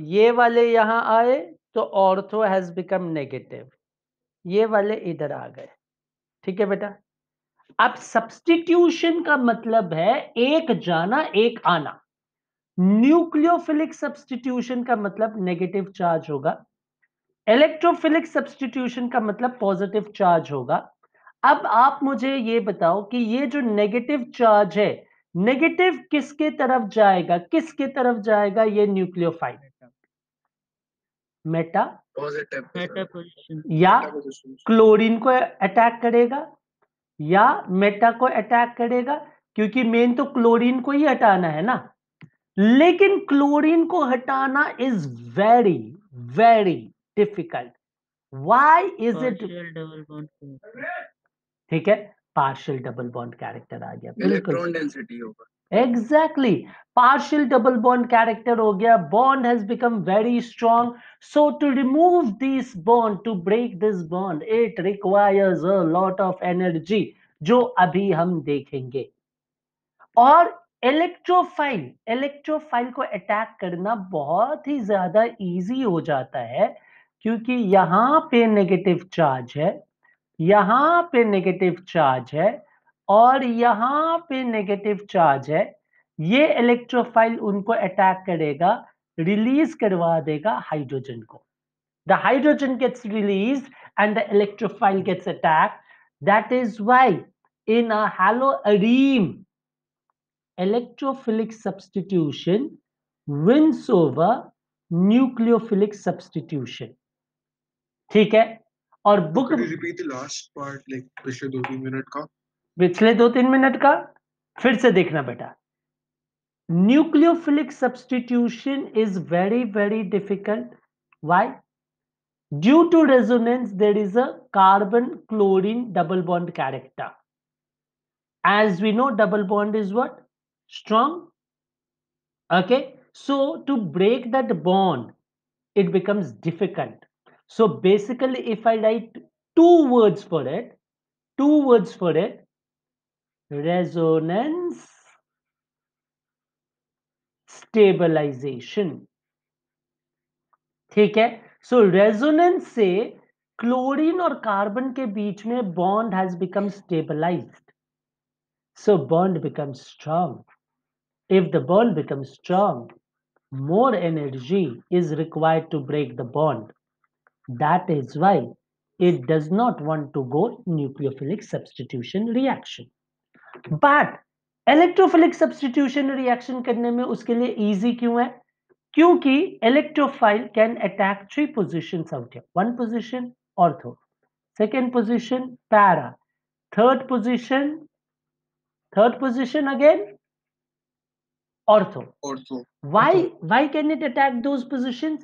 ये वाले यहाँ आए तो ऑर्थो हैज बिकम नेगेटिव ये वाले इधर आ गए ठीक है बेटा अब सब्सटीट्यूशन का मतलब है एक जाना एक आना न्यूक्लियोफिलिक सब्सटीट्यूशन का मतलब नेगेटिव चार्ज होगा इलेक्ट्रोफिलिक सब्सटीट्यूशन का मतलब पॉजिटिव चार्ज होगा अब आप मुझे ये बताओ कि ये जो नेगेटिव चार्ज है नेगेटिव किसके तरफ जाएगा किसके तरफ जाएगा ये न्यूक्लियोफाइल मेटा या क्लोरीन को अटैक करेगा या मेटा को अटैक करेगा क्योंकि मेन तो क्लोरीन को ही हटाना है ना लेकिन क्लोरीन को हटाना is very very difficult why is it double bond ठीक है पार्शियल डबल बॉन्ड कैरेक्टर आ गया बिल्कुल इलेक्ट्रॉन डेंसिटी होगा exactly partial double bond character हो गया bond has become very strong so to remove this bond to break this bond it requires a lot of energy जो अभी हम देखेंगे और इलेक्ट्रोफाइल इलेक्ट्रोफाइल को अटैक करना बहुत ही ज्यादा इजी हो जाता है क्योंकि यहां पे नेगेटिव चार्ज है यहां पे नेगेटिव चार्ज है और यहाँ पे नेगेटिव चार्ज है ये इलेक्ट्रोफाइल उनको अटैक करेगा रिलीज करवा देगा हाइड्रोजन को the hydrogen gets release and the electrophile gets attack that is why in halo arene electrophilic substitution wins over nucleophilic substitution ठीक है और book repeat the last part like पिछले दो तीन मिनट का पिछले दो तीन मिनट का फिर से देखना बेटा nucleophilic substitution is very very difficult why due to resonance there is a carbon chlorine double bond character as we know double bond is what strong okay so to break that bond it becomes difficult so basically if I write two words for it two words for it resonance stabilization. ठीक है so resonance से chlorine और carbon के बीच में bond has become stabilized so bond become strong if the bond become strong more energy is required to break the bond that is why it does not want to go nucleophilic substitution reaction but electrophilic substitution reaction करने में उसके लिए easy क्यों है क्योंकि electrophile can attack three position out one position ortho second position para third position third position again ortho ortho why why can it attack those position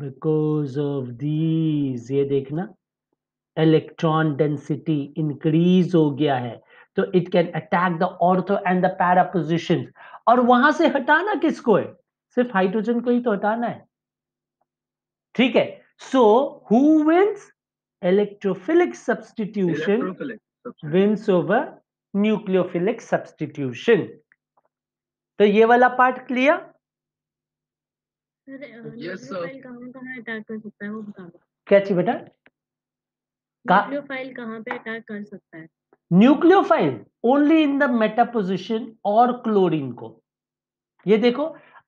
because of these ये देखना electron density increase हो गया है तो it can attack the ortho and the para position और वहां से हटाना किसको है सिर्फ हाइड्रोजन को ही तो हटाना है ठीक है so who wins electrophilic substitution wins over nucleophilic substitution तो ये वाला पार्ट क्लियर क्या चीज बेटा न्यूक्लियोफाइल कहाँ पे अटैक कर सकता है nucleophile only in the meta position और क्लोरीन को ये देखो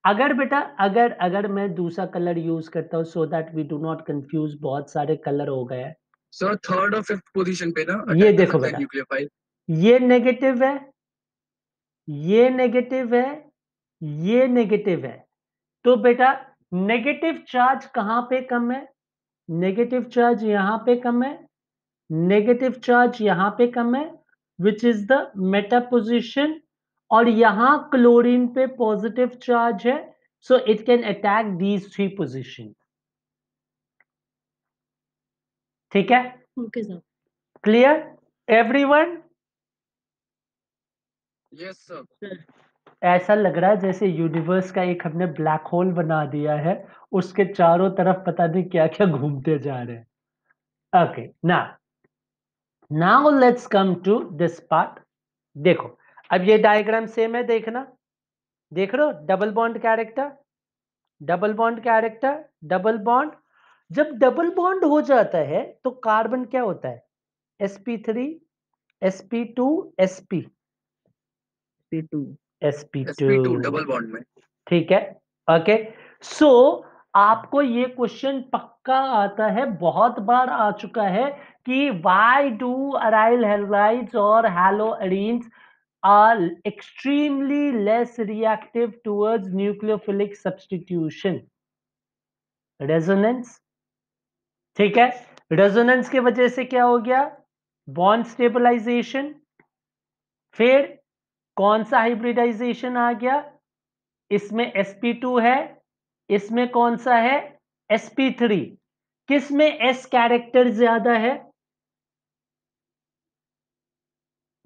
अगर बेटा अगर अगर मैं दूसरा कलर यूज करता हूँ so that we do not confuse बहुत सारे कलर हो गए सर थर्ड और फिफ्थ पोजीशन पे ना ये देखो बेटा न्यूक्लियोफाइल ये नेगेटिव है ये नेगेटिव है ये नेगेटिव है तो बेटा नेगेटिव चार्ज कहाँ पे कम है नेगेटिव चार्ज यहाँ पे कम है नेगेटिव चार्ज यहाँ पे कम है which is the meta position और यहाँ क्लोरीन पे पॉजिटिव चार्ज है so it can attack these three position ठीक है clear everyone yes sir ऐसा लग रहा है जैसे यूनिवर्स का एक हमने ब्लैक होल बना दिया है उसके चारों तरफ पता नहीं क्या क्या घूमते जा रहे हैं ओके ना now let's come to this part देखो अब ये डायग्राम सेम है देखना देख रहे हो double bond character double bond character double bond जब डबल बॉन्ड हो जाता है तो कार्बन क्या होता है sp3 sp2 sp sp2 sp2 sp2 double bond में ठीक है ओके सो आपको ये क्वेश्चन पक्का आता है बहुत बार आ चुका है कि वाई डू अराइल हेलोराइड्स और halo arenes are extremely less reactive towards nucleophilic substitution resonance ठीक है रेजोनेंस के वजह से क्या हो गया बॉन्ड स्टेबलाइजेशन फिर कौन सा हाइब्रिडाइजेशन आ गया इसमें sp2 है इसमें कौन सा है sp3 किस में s कैरेक्टर ज्यादा है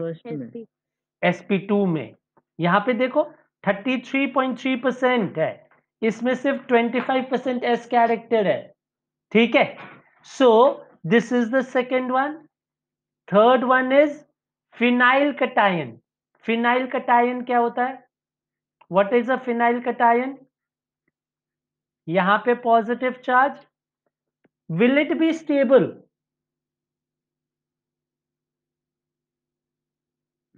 एस पी टू में यहाँ पे देखो thirty three point three percent है इसमें सिर्फ twenty five percent S character है ठीक है so this is the second one third one is phenyl cation phenyl cation क्या होता है what is a phenyl cation यहां पे positive charge will it be stable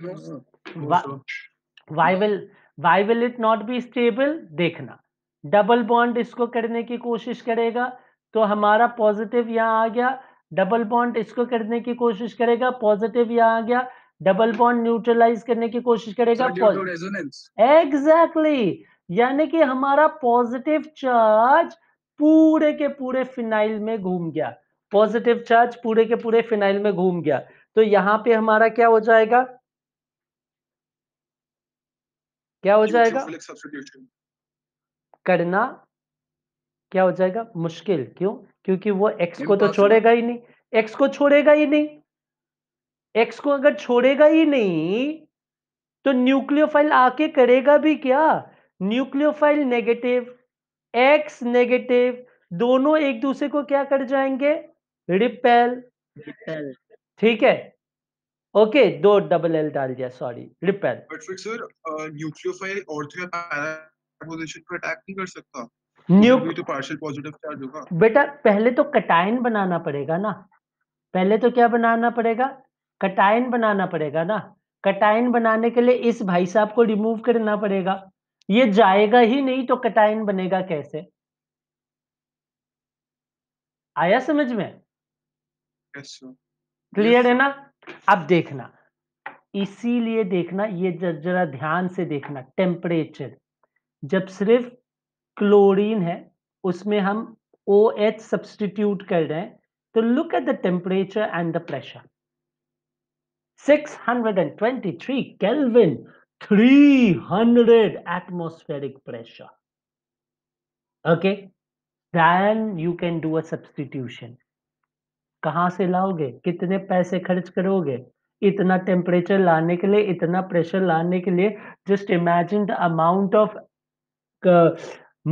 why will why will it not be stable देखना double bond इसको करने की कोशिश करेगा तो हमारा पॉजिटिव यहाँ आ गया डबल बॉन्ड इसको करने की कोशिश करेगा पॉजिटिव यहाँ आ गया डबल बॉन्ड न्यूट्रलाइज करने की कोशिश करेगा एग्जैक्टली यानी कि हमारा पॉजिटिव चार्ज पूरे के पूरे फिनाइल में घूम गया पॉजिटिव चार्ज पूरे के पूरे फिनाइल में घूम गया तो यहाँ पे हमारा क्या हो जाएगा क्या हो जाएगा करना क्या हो जाएगा मुश्किल क्यों क्योंकि वो एक्स को तो छोड़ेगा ही नहीं एक्स को छोड़ेगा ही नहीं एक्स को अगर छोड़ेगा ही नहीं तो न्यूक्लियोफाइल आके करेगा भी क्या न्यूक्लियोफाइल नेगेटिव एक्स नेगेटिव दोनों एक दूसरे को क्या कर जाएंगे रिपेल ठीक है ओके दो डबल एल डाल दिया सॉरी रिपेल बट फिर सर न्यूक्लियोफाइल ऑर्थो या पैरा पोजीशन पर अटैक नहीं कर सकता न्यूक्लियो तो पार्शियल पॉजिटिव चार्ज होगा बेटा पहले तो कटायन बनाना पड़ेगा ना पहले तो क्या बनाना पड़ेगा कटायन बनाना पड़ेगा ना कटायन बनाने के लिए इस भाई साहब को रिमूव करना पड़ेगा ये जाएगा ही नहीं तो कटायन बनेगा कैसे आया समझ में क्लियर yes, yes. है ना अब देखना इसीलिए देखना ये जरा ध्यान से देखना टेम्परेचर जब सिर्फ क्लोरीन है उसमें हम ओ एच सब्सटीट्यूट कर रहे हैं तो look at the temperature and the pressure 623 kelvin 300 atmospheric pressure okay then you can do a substitution कहाँ से लाओगे? कितने पैसे खर्च करोगे? इतना टेम्परेचर लाने के लिए, इतना प्रेशर लाने के लिए, just imagine the amount of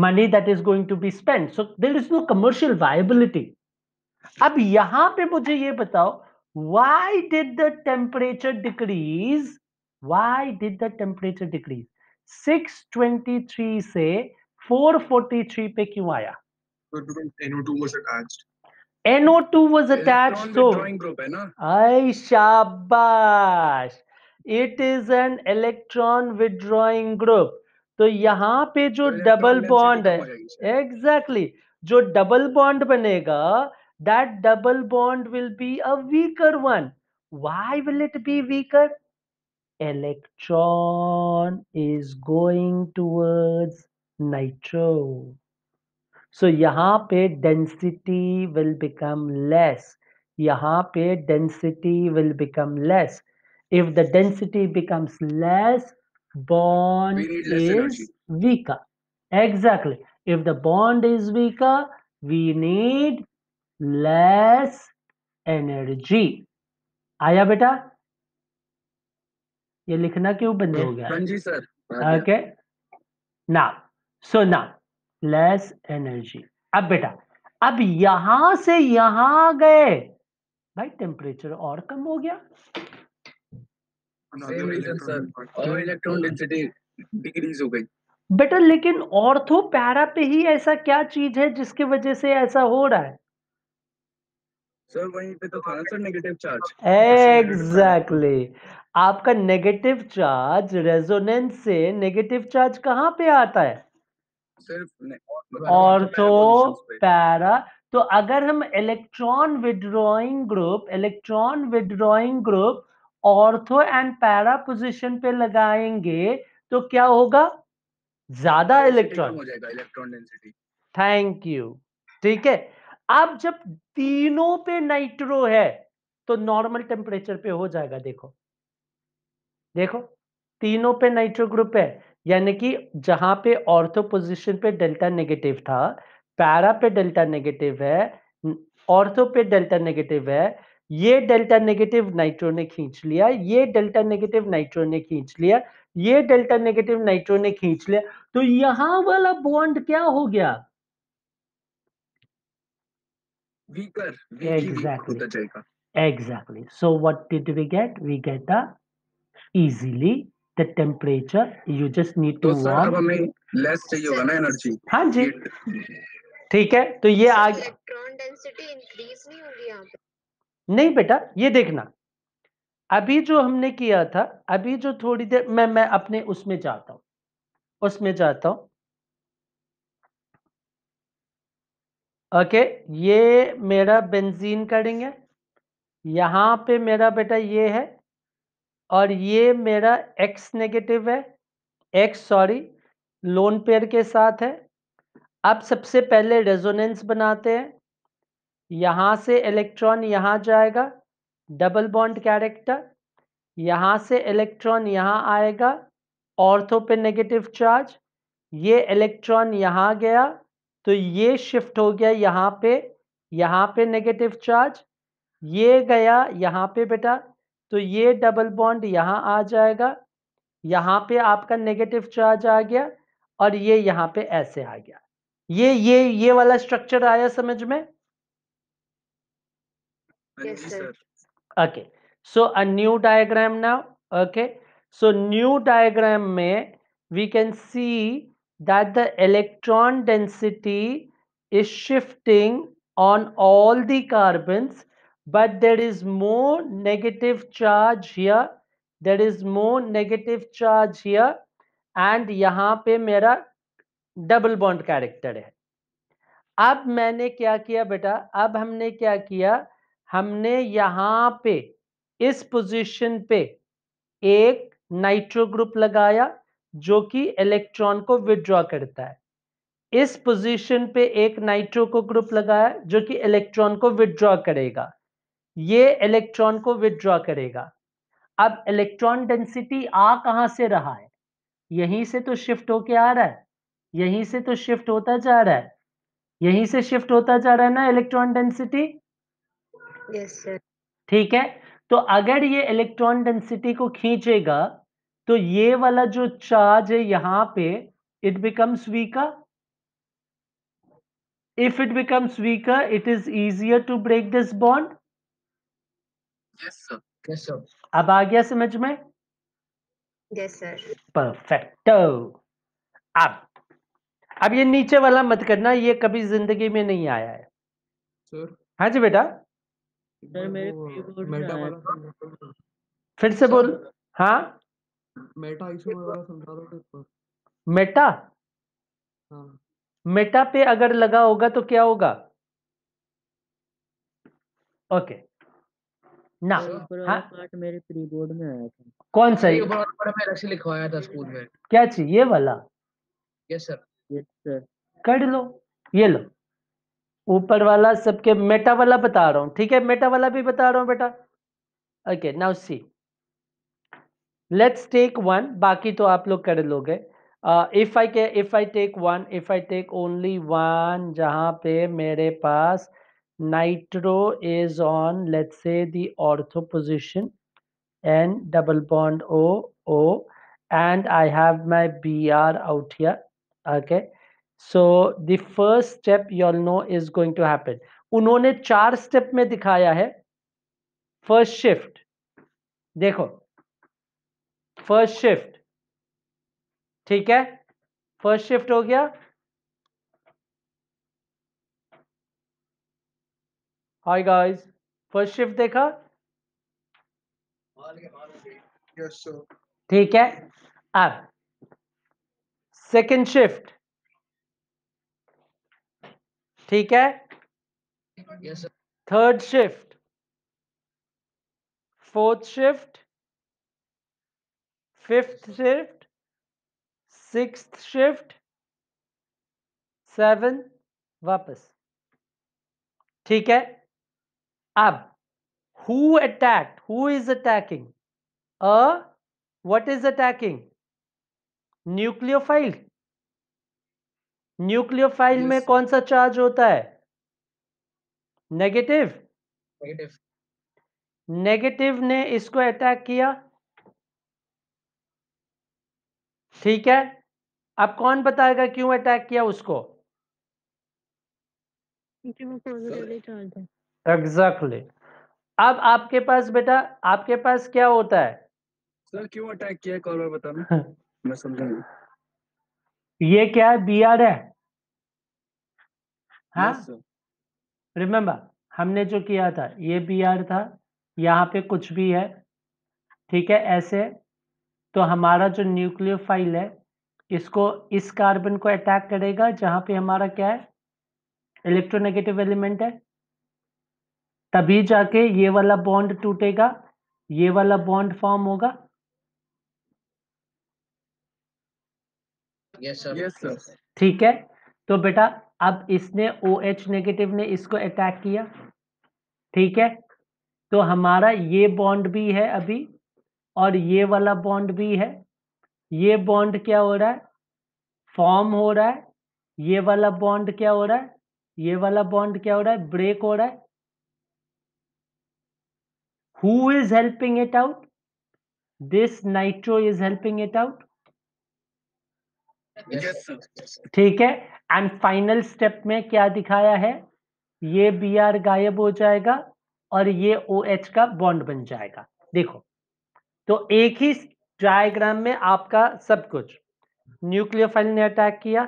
money that is going to be spend so there is no commercial viability. अब यहां पे मुझे ये बताओ, why did the temperature decrease why did the temperature decrease? 623 से 443 पे क्यों आया? NO2 was attached. So, group, Ay shabash. It is an electron withdrawing group. So, यहाँ पे जो डबल बॉन्ड है एग्जैक्टली exactly, जो डबल बॉन्ड बनेगा that double bond will be a weaker one why will it be weaker electron is going towards nitro so यहाँ पे density will become less यहाँ पे density will become less if the density becomes less bond is weaker exactly if the bond is weaker we need less energy आया बेटा ये लिखना क्यों बंद हो गया जी सर ओके ना सो ना लेस एनर्जी अब बेटा अब यहां से यहां गए भाई टेम्परेचर और कम हो गया इलेक्ट्रॉन डेंसिटी हो गई बेटा लेकिन ऑर्थो पैरा पे ही ऐसा क्या चीज है जिसके वजह से ऐसा हो रहा है सर वहीं पे तो था नेगेटिव चार्ज एग्जैक्टली exactly. आपका नेगेटिव चार्ज रेजोनेंस से नेगेटिव चार्ज कहाँ पे आता है सिर्फ ऑर्थो तो तो तो पैरा तो अगर हम electron withdrawing group electron withdrawing group ortho and para position पे लगाएंगे तो क्या होगा ज्यादा इलेक्ट्रॉन हो जाएगा इलेक्ट्रॉन डेंसिटी थैंक यू ठीक है अब जब तीनों पे नाइट्रो है तो नॉर्मल टेम्परेचर पे हो जाएगा देखो देखो तीनों पे नाइट्रो ग्रुप है यानी कि जहां पे ऑर्थो पोजिशन पे डेल्टा नेगेटिव था पैरा पे डेल्टा नेगेटिव है ऑर्थो पे डेल्टा नेगेटिव है ये डेल्टा नेगेटिव नाइट्रो ने खींच लिया ये डेल्टा नेगेटिव नाइट्रो ने खींच लिया ये डेल्टा नेगेटिव नाइट्रो ने खींच लिया तो यहां वाला बॉन्ड क्या हो गया exactly exactly so what what we get we get a easily the temperature you just need to तो warm less चाहिए होगा ना energy हाँ जी ठीक है तो ये आगे electron density increase नहीं होगी यहाँ पे नहीं बेटा ये देखना अभी जो हमने किया था अभी जो थोड़ी देर मैं मैं अपने उसमें जाता हूं उसमें जाता हूं ओके ये मेरा बेंजीन करेंगे यहां पे मेरा बेटा ये है और ये मेरा एक्स नेगेटिव है एक्स सॉरी लोन पेयर के साथ है अब सबसे पहले रेजोनेंस बनाते हैं यहाँ से इलेक्ट्रॉन यहाँ जाएगा डबल बॉन्ड कैरेक्टर यहाँ से इलेक्ट्रॉन यहाँ आएगा ऑर्थो पे नेगेटिव चार्ज ये इलेक्ट्रॉन यहाँ गया तो ये शिफ्ट हो गया यहाँ पे यहाँ पे नेगेटिव चार्ज ये गया यहाँ पे बेटा तो ये डबल बॉन्ड यहाँ आ जाएगा यहाँ पे आपका नेगेटिव चार्ज आ गया और ये यहाँ पे ऐसे आ गया ये ये ये वाला स्ट्रक्चर आया समझ में okay so a new diagram now okay so new diagram में we can see that the electron density is shifting on all the carbons but there is more negative charge here there is more negative charge here and यहाँ पे मेरा double bond character है अब मैंने क्या किया बेटा अब हमने क्या किया हमने यहाँ पे इस पोजीशन पे एक नाइट्रो ग्रुप लगाया जो कि इलेक्ट्रॉन को विड्रॉ करता है इस पोजीशन पे एक नाइट्रो को ग्रुप लगाया जो कि इलेक्ट्रॉन को विड्रॉ करेगा ये इलेक्ट्रॉन को विदड्रॉ करेगा अब इलेक्ट्रॉन डेंसिटी आ कहाँ से रहा है यहीं से तो शिफ्ट होके आ रहा है यहीं से तो शिफ्ट होता जा रहा है यहीं से शिफ्ट होता जा रहा है ना इलेक्ट्रॉन डेंसिटी यस सर ठीक है तो अगर ये इलेक्ट्रॉन डेंसिटी को खींचेगा तो ये वाला जो चार्ज है यहां पे it becomes weaker if it becomes weaker it is easier to break this bond अब आ गया समझ में परफेक्टो अब अब ये नीचे वाला मत करना ये कभी जिंदगी में नहीं आया है सर हाँ जी बेटा फिर से बोल हाँ मेटा मेटा हाँ। मेटा पे अगर लगा होगा तो क्या होगा ओके ना हाँ? पार्ट मेरे प्री बोर्ड में आया था कौन सा ये लिखवाया था स्कूल में क्या चाहिए ये वाला yes sir yes sir cut लो ये लो ऊपर वाला सबके मेटा वाला बता रहा हूँ ठीक है मेटा वाला भी बता रहा हूँ बेटा okay now see let's take one बाकी तो आप लोग कर लोगे इफ आई के if I take one if I take only one जहाँ पे मेरे पास uh, nitro is on let's say the ortho position and double bond O O and I have my BR out here okay so the first step you all know is going to happen उन्होंने चार step में दिखाया hai. First shift. Dekho, first shift. ठीक hai? First shift ho gaya. Hi guys first shift देखा ठीक है अब second shift ठीक है third shift fourth shift fifth shift six shift seven वापस ठीक है अब who attack who is attacking a what is attacking nucleophile nucleophile yes. में कौन सा चार्ज होता है नेगेटिव नेगेटिव नेगेटिव ने इसको अटैक किया ठीक है अब कौन बताएगा क्यों अटैक किया उसको एग्जैक्टली exactly. अब आपके पास बेटा आपके पास क्या होता है सर क्यों अटैक किया कॉलर बताना (laughs) मैं नहीं ये क्या है बी आर है रिमेम्बर हाँ? हमने जो किया था ये बी आर था यहाँ पे कुछ भी है ठीक है ऐसे तो हमारा जो फाइल है इसको इस कार्बन को अटैक करेगा जहां पे हमारा क्या है इलेक्ट्रोनेगेटिव एलिमेंट है तभी जाके ये वाला बॉन्ड टूटेगा ये वाला बॉन्ड फॉर्म होगा यस yes, सर yes, ठीक है तो बेटा अब इसने ओ एच नेगेटिव ने इसको अटैक किया ठीक है तो हमारा ये बॉन्ड भी है अभी और ये वाला बॉन्ड भी है ये बॉन्ड क्या हो रहा है फॉर्म हो रहा है ये वाला बॉन्ड क्या हो रहा है ये वाला बॉन्ड क्या हो रहा है ब्रेक हो रहा है who is helping it out this nitro is helping it out ठीक है एंड फाइनल स्टेप में क्या दिखाया है ये बी आर गायब हो जाएगा और ये ओ OH एच का बॉन्ड बन जाएगा देखो तो एक ही डायग्राम में आपका सब कुछ न्यूक्लियोफाइल ने अटैक किया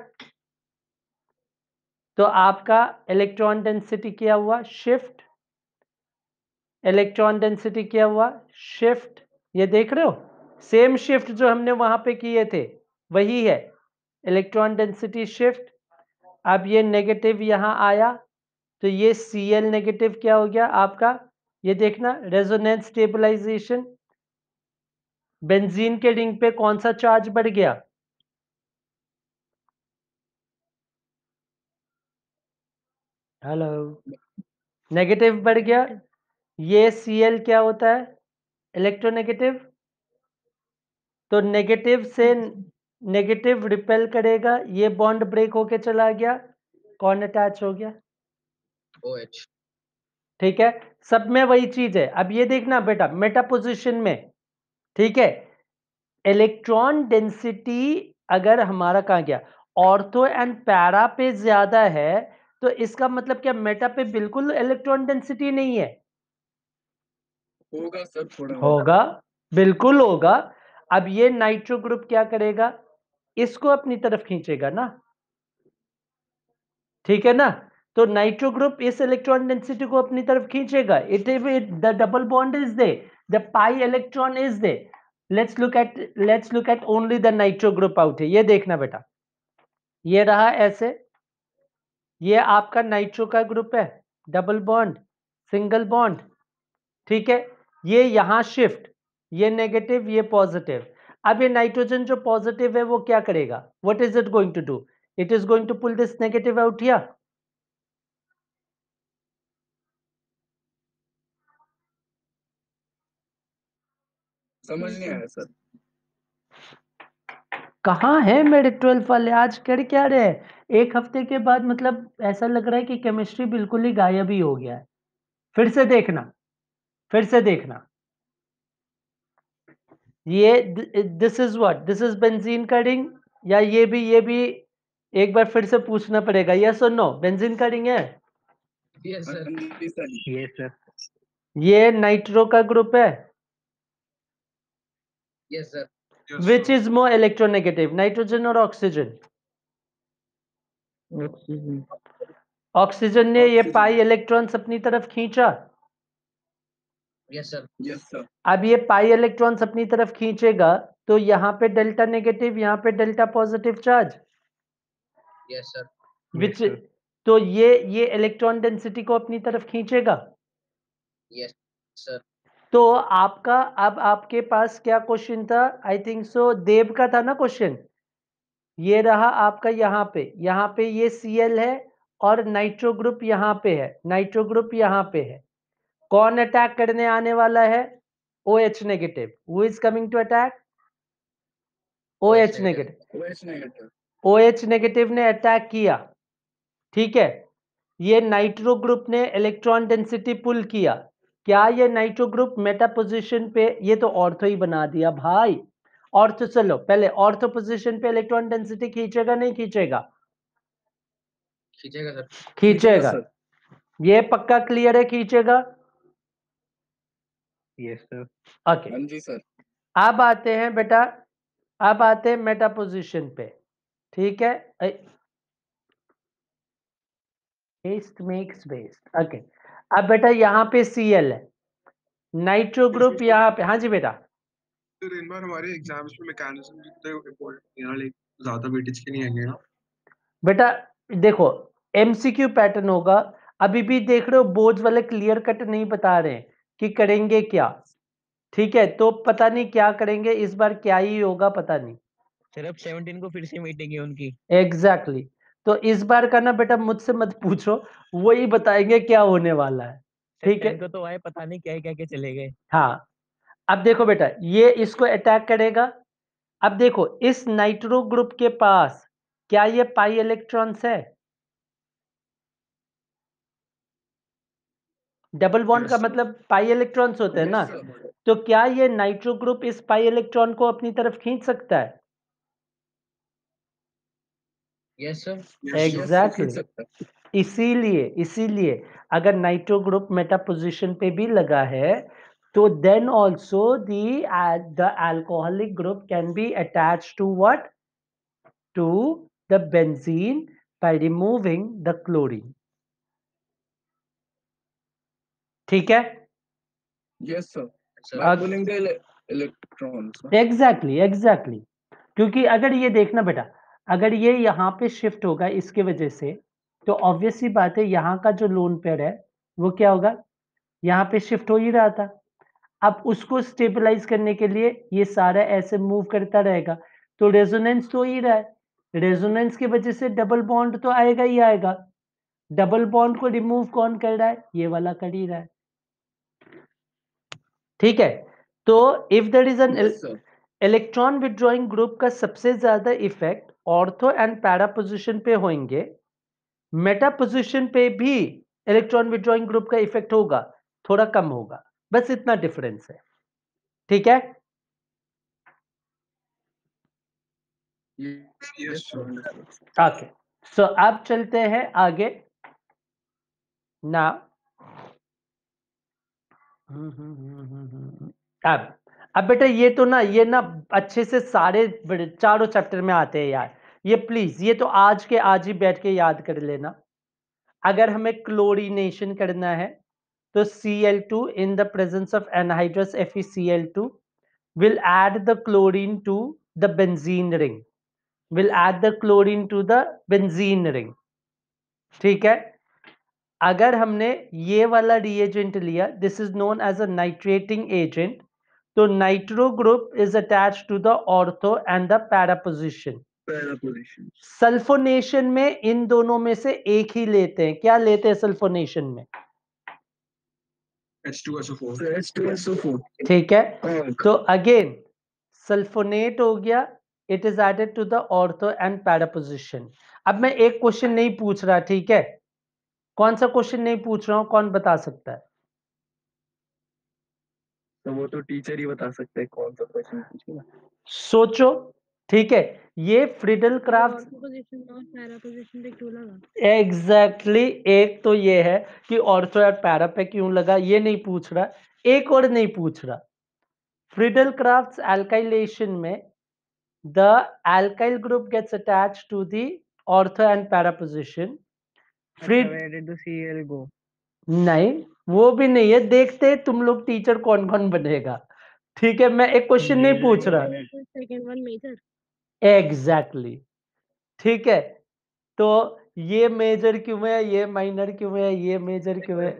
तो आपका इलेक्ट्रॉन डेंसिटी क्या हुआ शिफ्ट इलेक्ट्रॉन डेंसिटी क्या हुआ शिफ्ट ये देख रहे हो सेम शिफ्ट जो हमने वहां पे किए थे वही है इलेक्ट्रॉन डेंसिटी शिफ्ट अब ये नेगेटिव यहां आया तो ये सी एल नेगेटिव क्या हो गया आपका ये देखना रेजोनेंस स्टेबलाइजेशन बेंजीन के रिंग पे कौन सा चार्ज बढ़ गया हेलो नेगेटिव बढ़ गया ये सी एल क्या होता है इलेक्ट्रोनेगेटिव तो नेगेटिव से नेगेटिव हाँ रिपेल करेगा ये बॉन्ड ब्रेक होके चला गया कौन अटैच हो गया OH. ठीक है सब में वही चीज है अब ये देखना बेटा मेटा पोजिशन में ठीक है इलेक्ट्रॉन डेंसिटी अगर हमारा कहा गया ऑर्थो एंड पैरा पे ज्यादा है तो इसका मतलब क्या मेटा पे बिल्कुल इलेक्ट्रॉन डेंसिटी नहीं है होगा सर थोड़ा होगा बिल्कुल होगा अब ये नाइट्रो ग्रुप क्या करेगा इसको अपनी तरफ खींचेगा ना ठीक है ना तो नाइट्रो ग्रुप इस इलेक्ट्रॉन डेंसिटी को अपनी तरफ खींचेगा it it the double bond is there the pi electron is there let's look at let's look at only the nitro group out है ये देखना बेटा ये रहा ऐसे ये आपका नाइट्रो का ग्रुप है डबल बॉन्ड सिंगल बॉन्ड ठीक है ये यहाँ शिफ्ट ये नेगेटिव ये पॉजिटिव अब ये नाइट्रोजन जो पॉजिटिव है वो क्या करेगा what is it going to do it is going to pull this negative out here समझ नहीं आया सर कहा है मेरे ट्वेल्थ वाले आज कर क्या रहे हैं एक हफ्ते के बाद मतलब ऐसा लग रहा है कि केमिस्ट्री बिल्कुल ही गायब ही हो गया है फिर से देखना फिर से देखना ये this is what this is benzene का रिंग या ये भी ये भी एक बार फिर से पूछना पड़ेगा यस और नो बेंजीन का रिंग है yes, sir. Yes, sir. ये नाइट्रो का ग्रुप है yes sir which is more electronegative nitrogen और ऑक्सीजन ऑक्सीजन ने ये पाई इलेक्ट्रॉन्स अपनी तरफ खींचा अब ये पाई इलेक्ट्रॉन्स अपनी तरफ खींचेगा तो यहाँ पे डेल्टा नेगेटिव यहाँ पे delta positive charge yes sir which तो ये ये इलेक्ट्रॉन डेंसिटी को अपनी तरफ खींचेगा यस सर तो आपका अब आपके पास क्या क्वेश्चन था आई थिंक सो देव का था ना क्वेश्चन ये रहा आपका यहाँ पे यहाँ पे ये सीएल है और नाइट्रो ग्रुप यहाँ पे है नाइट्रो ग्रुप यहाँ पे है कौन अटैक करने आने वाला है O H negative who is coming to attack O H negative O H negative ने अटैक किया ठीक है ये नाइट्रो ग्रुप ने इलेक्ट्रॉन डेंसिटी पुल किया क्या ये नाइट्रो ग्रुप मेटा पोजिशन पे ये तो ऑर्थो ही बना दिया भाई ऑर्थो चलो पहले ऑर्थो पोजिशन पे इलेक्ट्रॉन डेंसिटी खींचेगा नहीं खींचेगा खींचेगा सर खींचेगा ये पक्का क्लियर है खींचेगा यस सर ओके जी सर अब आते हैं बेटा आप आते हैं मेटा पोजीशन पे ठीक है बेस्ट मेक्स बेस्ट ओके अब बेटा यहाँ पे सी एल है नाइट्रो ग्रुप यहाँ पे हाँ जी बेटा सर इन बार हमारे एग्जाम्स में मैकेनिज्म जितने इंपॉर्टेंट ज्यादा वेटेज के नहीं आएंगे ना बेटा देखो एमसीक्यू पैटर्न होगा अभी भी देख रहे हो बोझ वाले क्लियर कट नहीं बता रहे हैं कि करेंगे क्या ठीक है तो पता नहीं क्या करेंगे इस बार क्या ही होगा पता नहीं सिर्फ सेवनटीन को फिर से मीटिंग है उनकी एग्जैक्टली exactly. तो इस बार का ना बेटा मुझसे मत पूछो वही बताएंगे क्या होने वाला है ठीक है तो आए पता नहीं क्या क्या क्या चले गए हाँ अब देखो बेटा ये इसको अटैक करेगा अब देखो इस नाइट्रो ग्रुप के पास क्या ये पाई इलेक्ट्रॉन्स है डबल बॉन्ड का मतलब पाई इलेक्ट्रॉन्स होते हैं ना तो क्या ये नाइट्रो ग्रुप इस पाई इलेक्ट्रॉन को अपनी तरफ खींच सकता है यस सर एग्जैक्टली इसीलिए इसीलिए अगर नाइट्रो ग्रुप मेटा पोजिशन पे भी लगा है तो then also the the group can be attach to what to the benzene by removing the chlorine ठीक है यस सर एग्जैक्टली एग्जैक्टली क्योंकि अगर ये देखना बेटा अगर ये यहाँ पे शिफ्ट होगा इसके वजह से तो ऑब्वियसली बात है यहाँ का जो लोन पेड़ है वो क्या होगा यहाँ पे शिफ्ट हो ही रहा था अब उसको स्टेबलाइज करने के लिए ये सारा ऐसे मूव करता रहेगा तो रेजोनेंस तो ही रहा है रेजोनेंस की वजह से डबल बॉन्ड तो आएगा ही आएगा डबल बॉन्ड को रिमूव कौन कर रहा है ये वाला कर ही रहा है ठीक है तो if there is an electron withdrawing group का सबसे ज्यादा effect ortho and para position पे होंगे मेटा पोजिशन पे भी इलेक्ट्रॉन विद्रॉइंग ग्रुप का इफेक्ट होगा थोड़ा कम होगा बस इतना डिफरेंस है ठीक है ओके सो अब चलते हैं आगे ना हम्म, हम्म, हम्म, अब अब बेटा ये तो ना ये ना अच्छे से सारे चारों चैप्टर में आते हैं यार ये प्लीज ये तो आज के आज ही बैठ के याद कर लेना अगर हमें क्लोरिनेशन करना है तो C L two in the presence of anhydrous F C L two will add the chlorine to the benzene ring will add the chlorine to the benzene ring ठीक है अगर हमने ये वाला रिएजेंट लिया this is known as a nitrating agent तो nitro group is attach to the ortho and the para position sulphonation में इन दोनों में से एक ही लेते हैं क्या लेते हैं सल्फोनेशन में ठीक है oh, तो अगेन सल्फोनेट हो गया it is added to the ortho and para position अब मैं एक क्वेश्चन नहीं पूछ रहा ठीक है कौन सा क्वेश्चन नहीं पूछ रहा हूँ कौन बता सकता है तो वो तो टीचर ही बता सकते हैं कौन सा क्वेश्चन सोचो ठीक है ये फ्रीडल क्राफ्ट एग्जैक्टली एक तो ये है कि ऑर्थो या पैरा पे क्यों लगा ये नहीं पूछ रहा एक और नहीं पूछ रहा फ्रीडल क्राफ्ट एल्काइलेशन में the alkyl group gets attach to the ortho and para position go अच्छा, नहीं वो भी नहीं है देखते तुम लोग टीचर कौन कौन बनेगा ठीक है मैं एक क्वेश्चन नहीं पूछ रहा एग्जैक्टली ठीक है तो ये मेजर क्यों है ये माइनर क्यों है ये मेजर क्यों है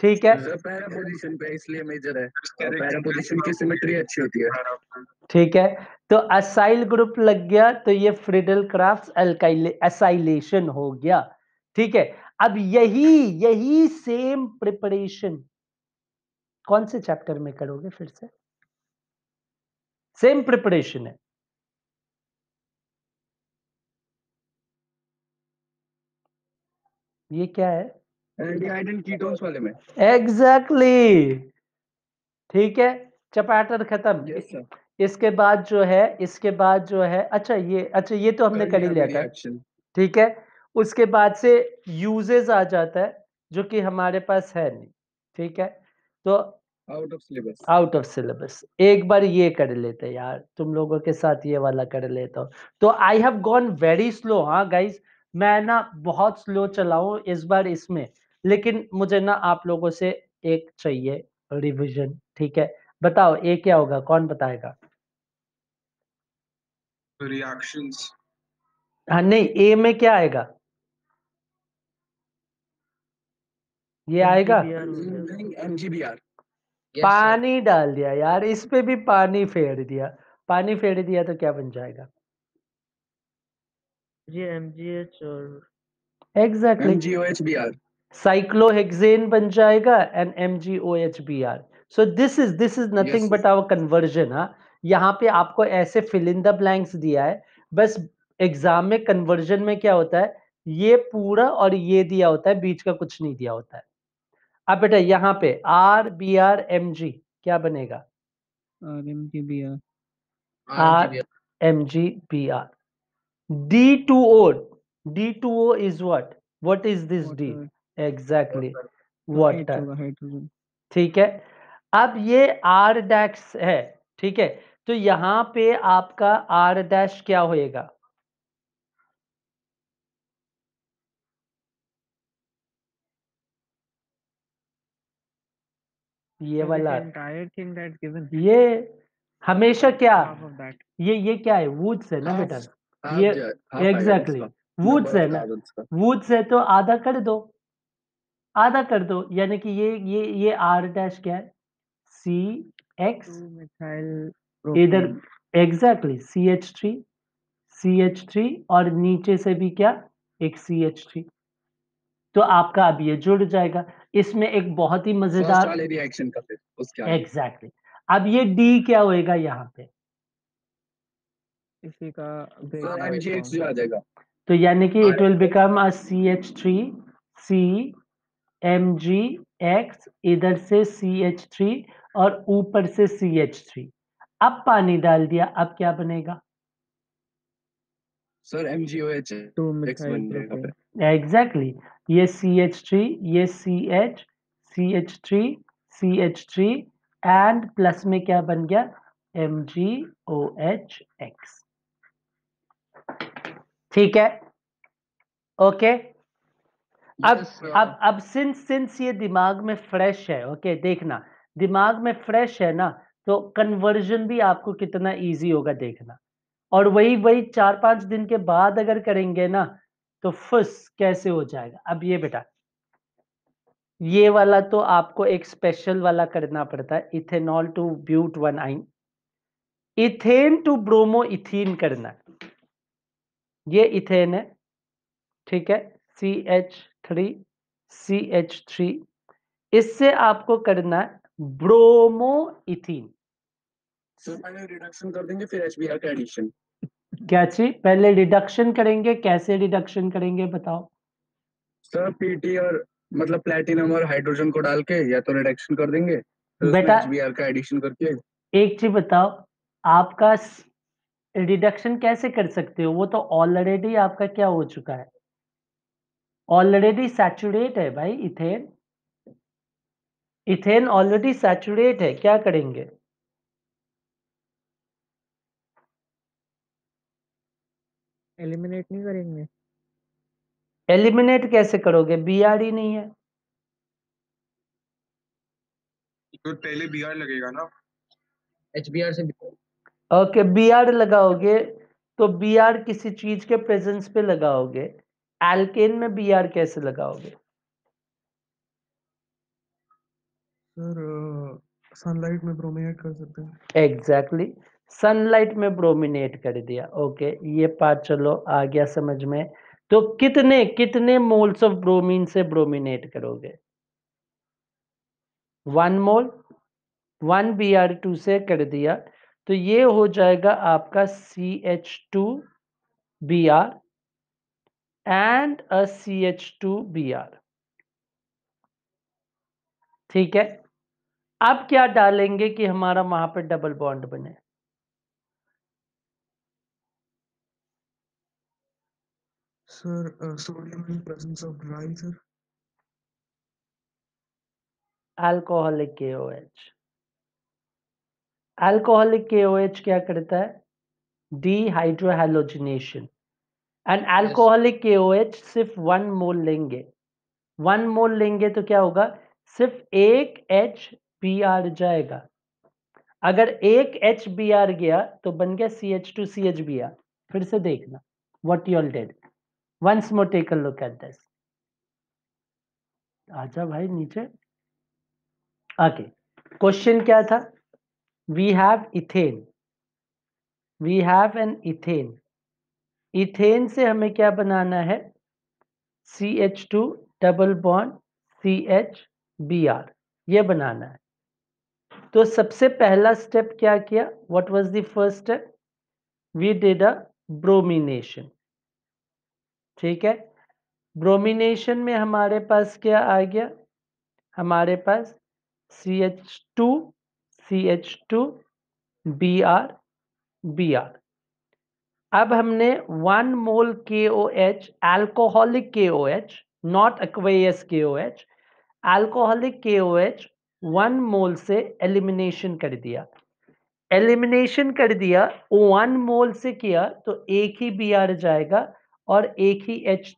ठीक है पोजीशन पे इसलिए मेजर है पोजीशन की सिमेट्री अच्छी होती है ठीक है तो असाइल ग्रुप लग गया तो ये फ्रिडल क्राफ्ट असाइलेशन हो गया ठीक है अब यही यही सेम प्रिपरेशन कौन से चैप्टर में करोगे फिर से सेम प्रिपरेशन है ये क्या है कीटोन्स वाले में एग्जैक्टली exactly. ठीक है चपैटर खत्म yes, इसके बाद जो है इसके बाद जो है अच्छा ये अच्छा ये तो हमने कर ही लिया था ठीक है उसके बाद से यूजेज आ जाता है जो कि हमारे पास है नहीं ठीक है तो out of syllabus out of syllabus एक बार ये कर लेते यार तुम लोगों के साथ ये वाला कर लेता हूँ तो I have gone very slow हाँ गाइज मैं ना बहुत स्लो चलाऊ इस बार इसमें लेकिन मुझे ना आप लोगों से एक चाहिए रिविजन ठीक है बताओ ये क्या होगा कौन बताएगा रिएक्शंस हाँ नहीं ए में क्या आएगा ये आएगा एमजीबीआर पानी डाल दिया यार इस पे भी पानी फेर दिया पानी फेर दिया तो क्या बन जाएगा ये एमजीएच और एग्जैक्टली एमजीओएचबीआर साइक्लोहेक्सेन बन जाएगा and R so this is this is nothing but our conversion हाँ यहाँ पे आपको ऐसे फिल इन द ब्लैंक्स दिया है बस एग्जाम में कन्वर्जन में क्या होता है ये पूरा और ये दिया होता है बीच का कुछ नहीं दिया होता है अब बेटा यहाँ पे R B R M G क्या बनेगा R M G B R R M G B R D two O D two O is what what is this D exactly water ठीक है अब ये आर डैक्स है ठीक है तो यहाँ पे आपका आर डैश क्या होएगा ये वाला ये हमेशा क्या ये ये क्या है वुड्स है ना बेटा ये एग्जैक्टली वुड्स है ना वुड्स है तो आधा कर दो आधा कर दो यानी कि ये ये ये आर डैश क्या है सी एक्स इधर exactly C H three C H three और नीचे से भी क्या एक सी एच थ्री तो आपका अब ये जुड़ जाएगा इसमें एक बहुत ही मजेदार रिएक्शन करते एग्जैक्टली अब ये डी क्या होएगा यहाँ पे इसी का हाँ, तो यानी कि it will become a C H three C M G X इधर से सी एच थ्री और ऊपर से सी एच थ्री अब पानी डाल दिया अब क्या बनेगा सर एग्जैक्टली ये सी एच थ्री ये C H C H three C H three and plus में क्या बन गया M G O H X ठीक है ओके okay. अब अब अब सिंस सिंस ये दिमाग में फ्रेश है ओके okay, देखना दिमाग में फ्रेश है ना तो कन्वर्जन भी आपको कितना इजी होगा देखना और वही वही चार पांच दिन के बाद अगर करेंगे ना तो फस कैसे हो जाएगा अब ये बेटा ये वाला तो आपको एक स्पेशल वाला करना पड़ता है ethanol to but one yne ethane to bromo ethene करना ये इथेन है ठीक है C H three C H three इससे आपको करना है ब्रोमो इथीन सर रिडक्शन कर देंगे फिर एच का एडिशन क्या ची पहले डिडक्शन करेंगे कैसे डिडक्शन करेंगे बताओ सर पीटी और मतलब प्लेटिनम और हाइड्रोजन को डाल के या तो रिडक्शन कर देंगे तो बेटा का एडिशन करके एक चीज बताओ आपका रिडक्शन कैसे कर सकते हो वो तो ऑलरेडी आपका क्या हो चुका है ऑलरेडी सैचुरेट है भाई इथेन इथेन ऑलरेडी सैचुरेट है क्या करेंगे एलिमिनेट नहीं करेंगे एलिमिनेट कैसे करोगे बीआर ही नहीं है तो पहले बीआर लगेगा ना एचबीआर से ओके okay, बीआर लगाओगे तो बीआर किसी चीज के प्रेजेंस पे लगाओगे एल्केन में बीआर कैसे लगाओगे सर सनलाइट uh, में ब्रोमिनेट कर सकते हैं एग्जैक्टली exactly. सनलाइट में ब्रोमिनेट कर दिया ओके ये पार्ट चलो आ गया समझ में तो कितने कितने मोल्स ऑफ ब्रोमीन से ब्रोमिनेट करोगे one mole one B R two से कर दिया तो ये हो जाएगा आपका C H two B R and a C H two B R ठीक है अब क्या डालेंगे कि हमारा वहां पर डबल बॉन्ड बने Sir, uh, sodium in presence of dry, sir. alcoholic KOH alcoholic KOH क्या करता है dehydrohalogenation एंड alcoholic KOH सिर्फ वन मोल लेंगे वन मोल लेंगे तो क्या होगा सिर्फ एक एच बी आर जाएगा अगर एक एच बी आर गया तो बन गया C H two C H B R फिर से देखना what you'll did once more take a look at this आजा भाई नीचे ओके क्वेश्चन क्या था we have ethane we have an ethane ethane से हमें क्या बनाना है C H two double bond C H B R ये बनाना है तो सबसे पहला स्टेप क्या किया what was the first step we did a bromination ठीक है ब्रोमिनेशन में हमारे पास क्या आ गया हमारे पास C H two C H two B R B R अब हमने वन मोल के ओ एच एल्कोहलिक के ओ एच नॉट एक्वेस के ओ एच एल्कोहलिक के ओ एच वन मोल से एलिमिनेशन कर दिया एलिमिनेशन कर दिया वन मोल से किया तो एक ही बी आर जाएगा और एक ही एच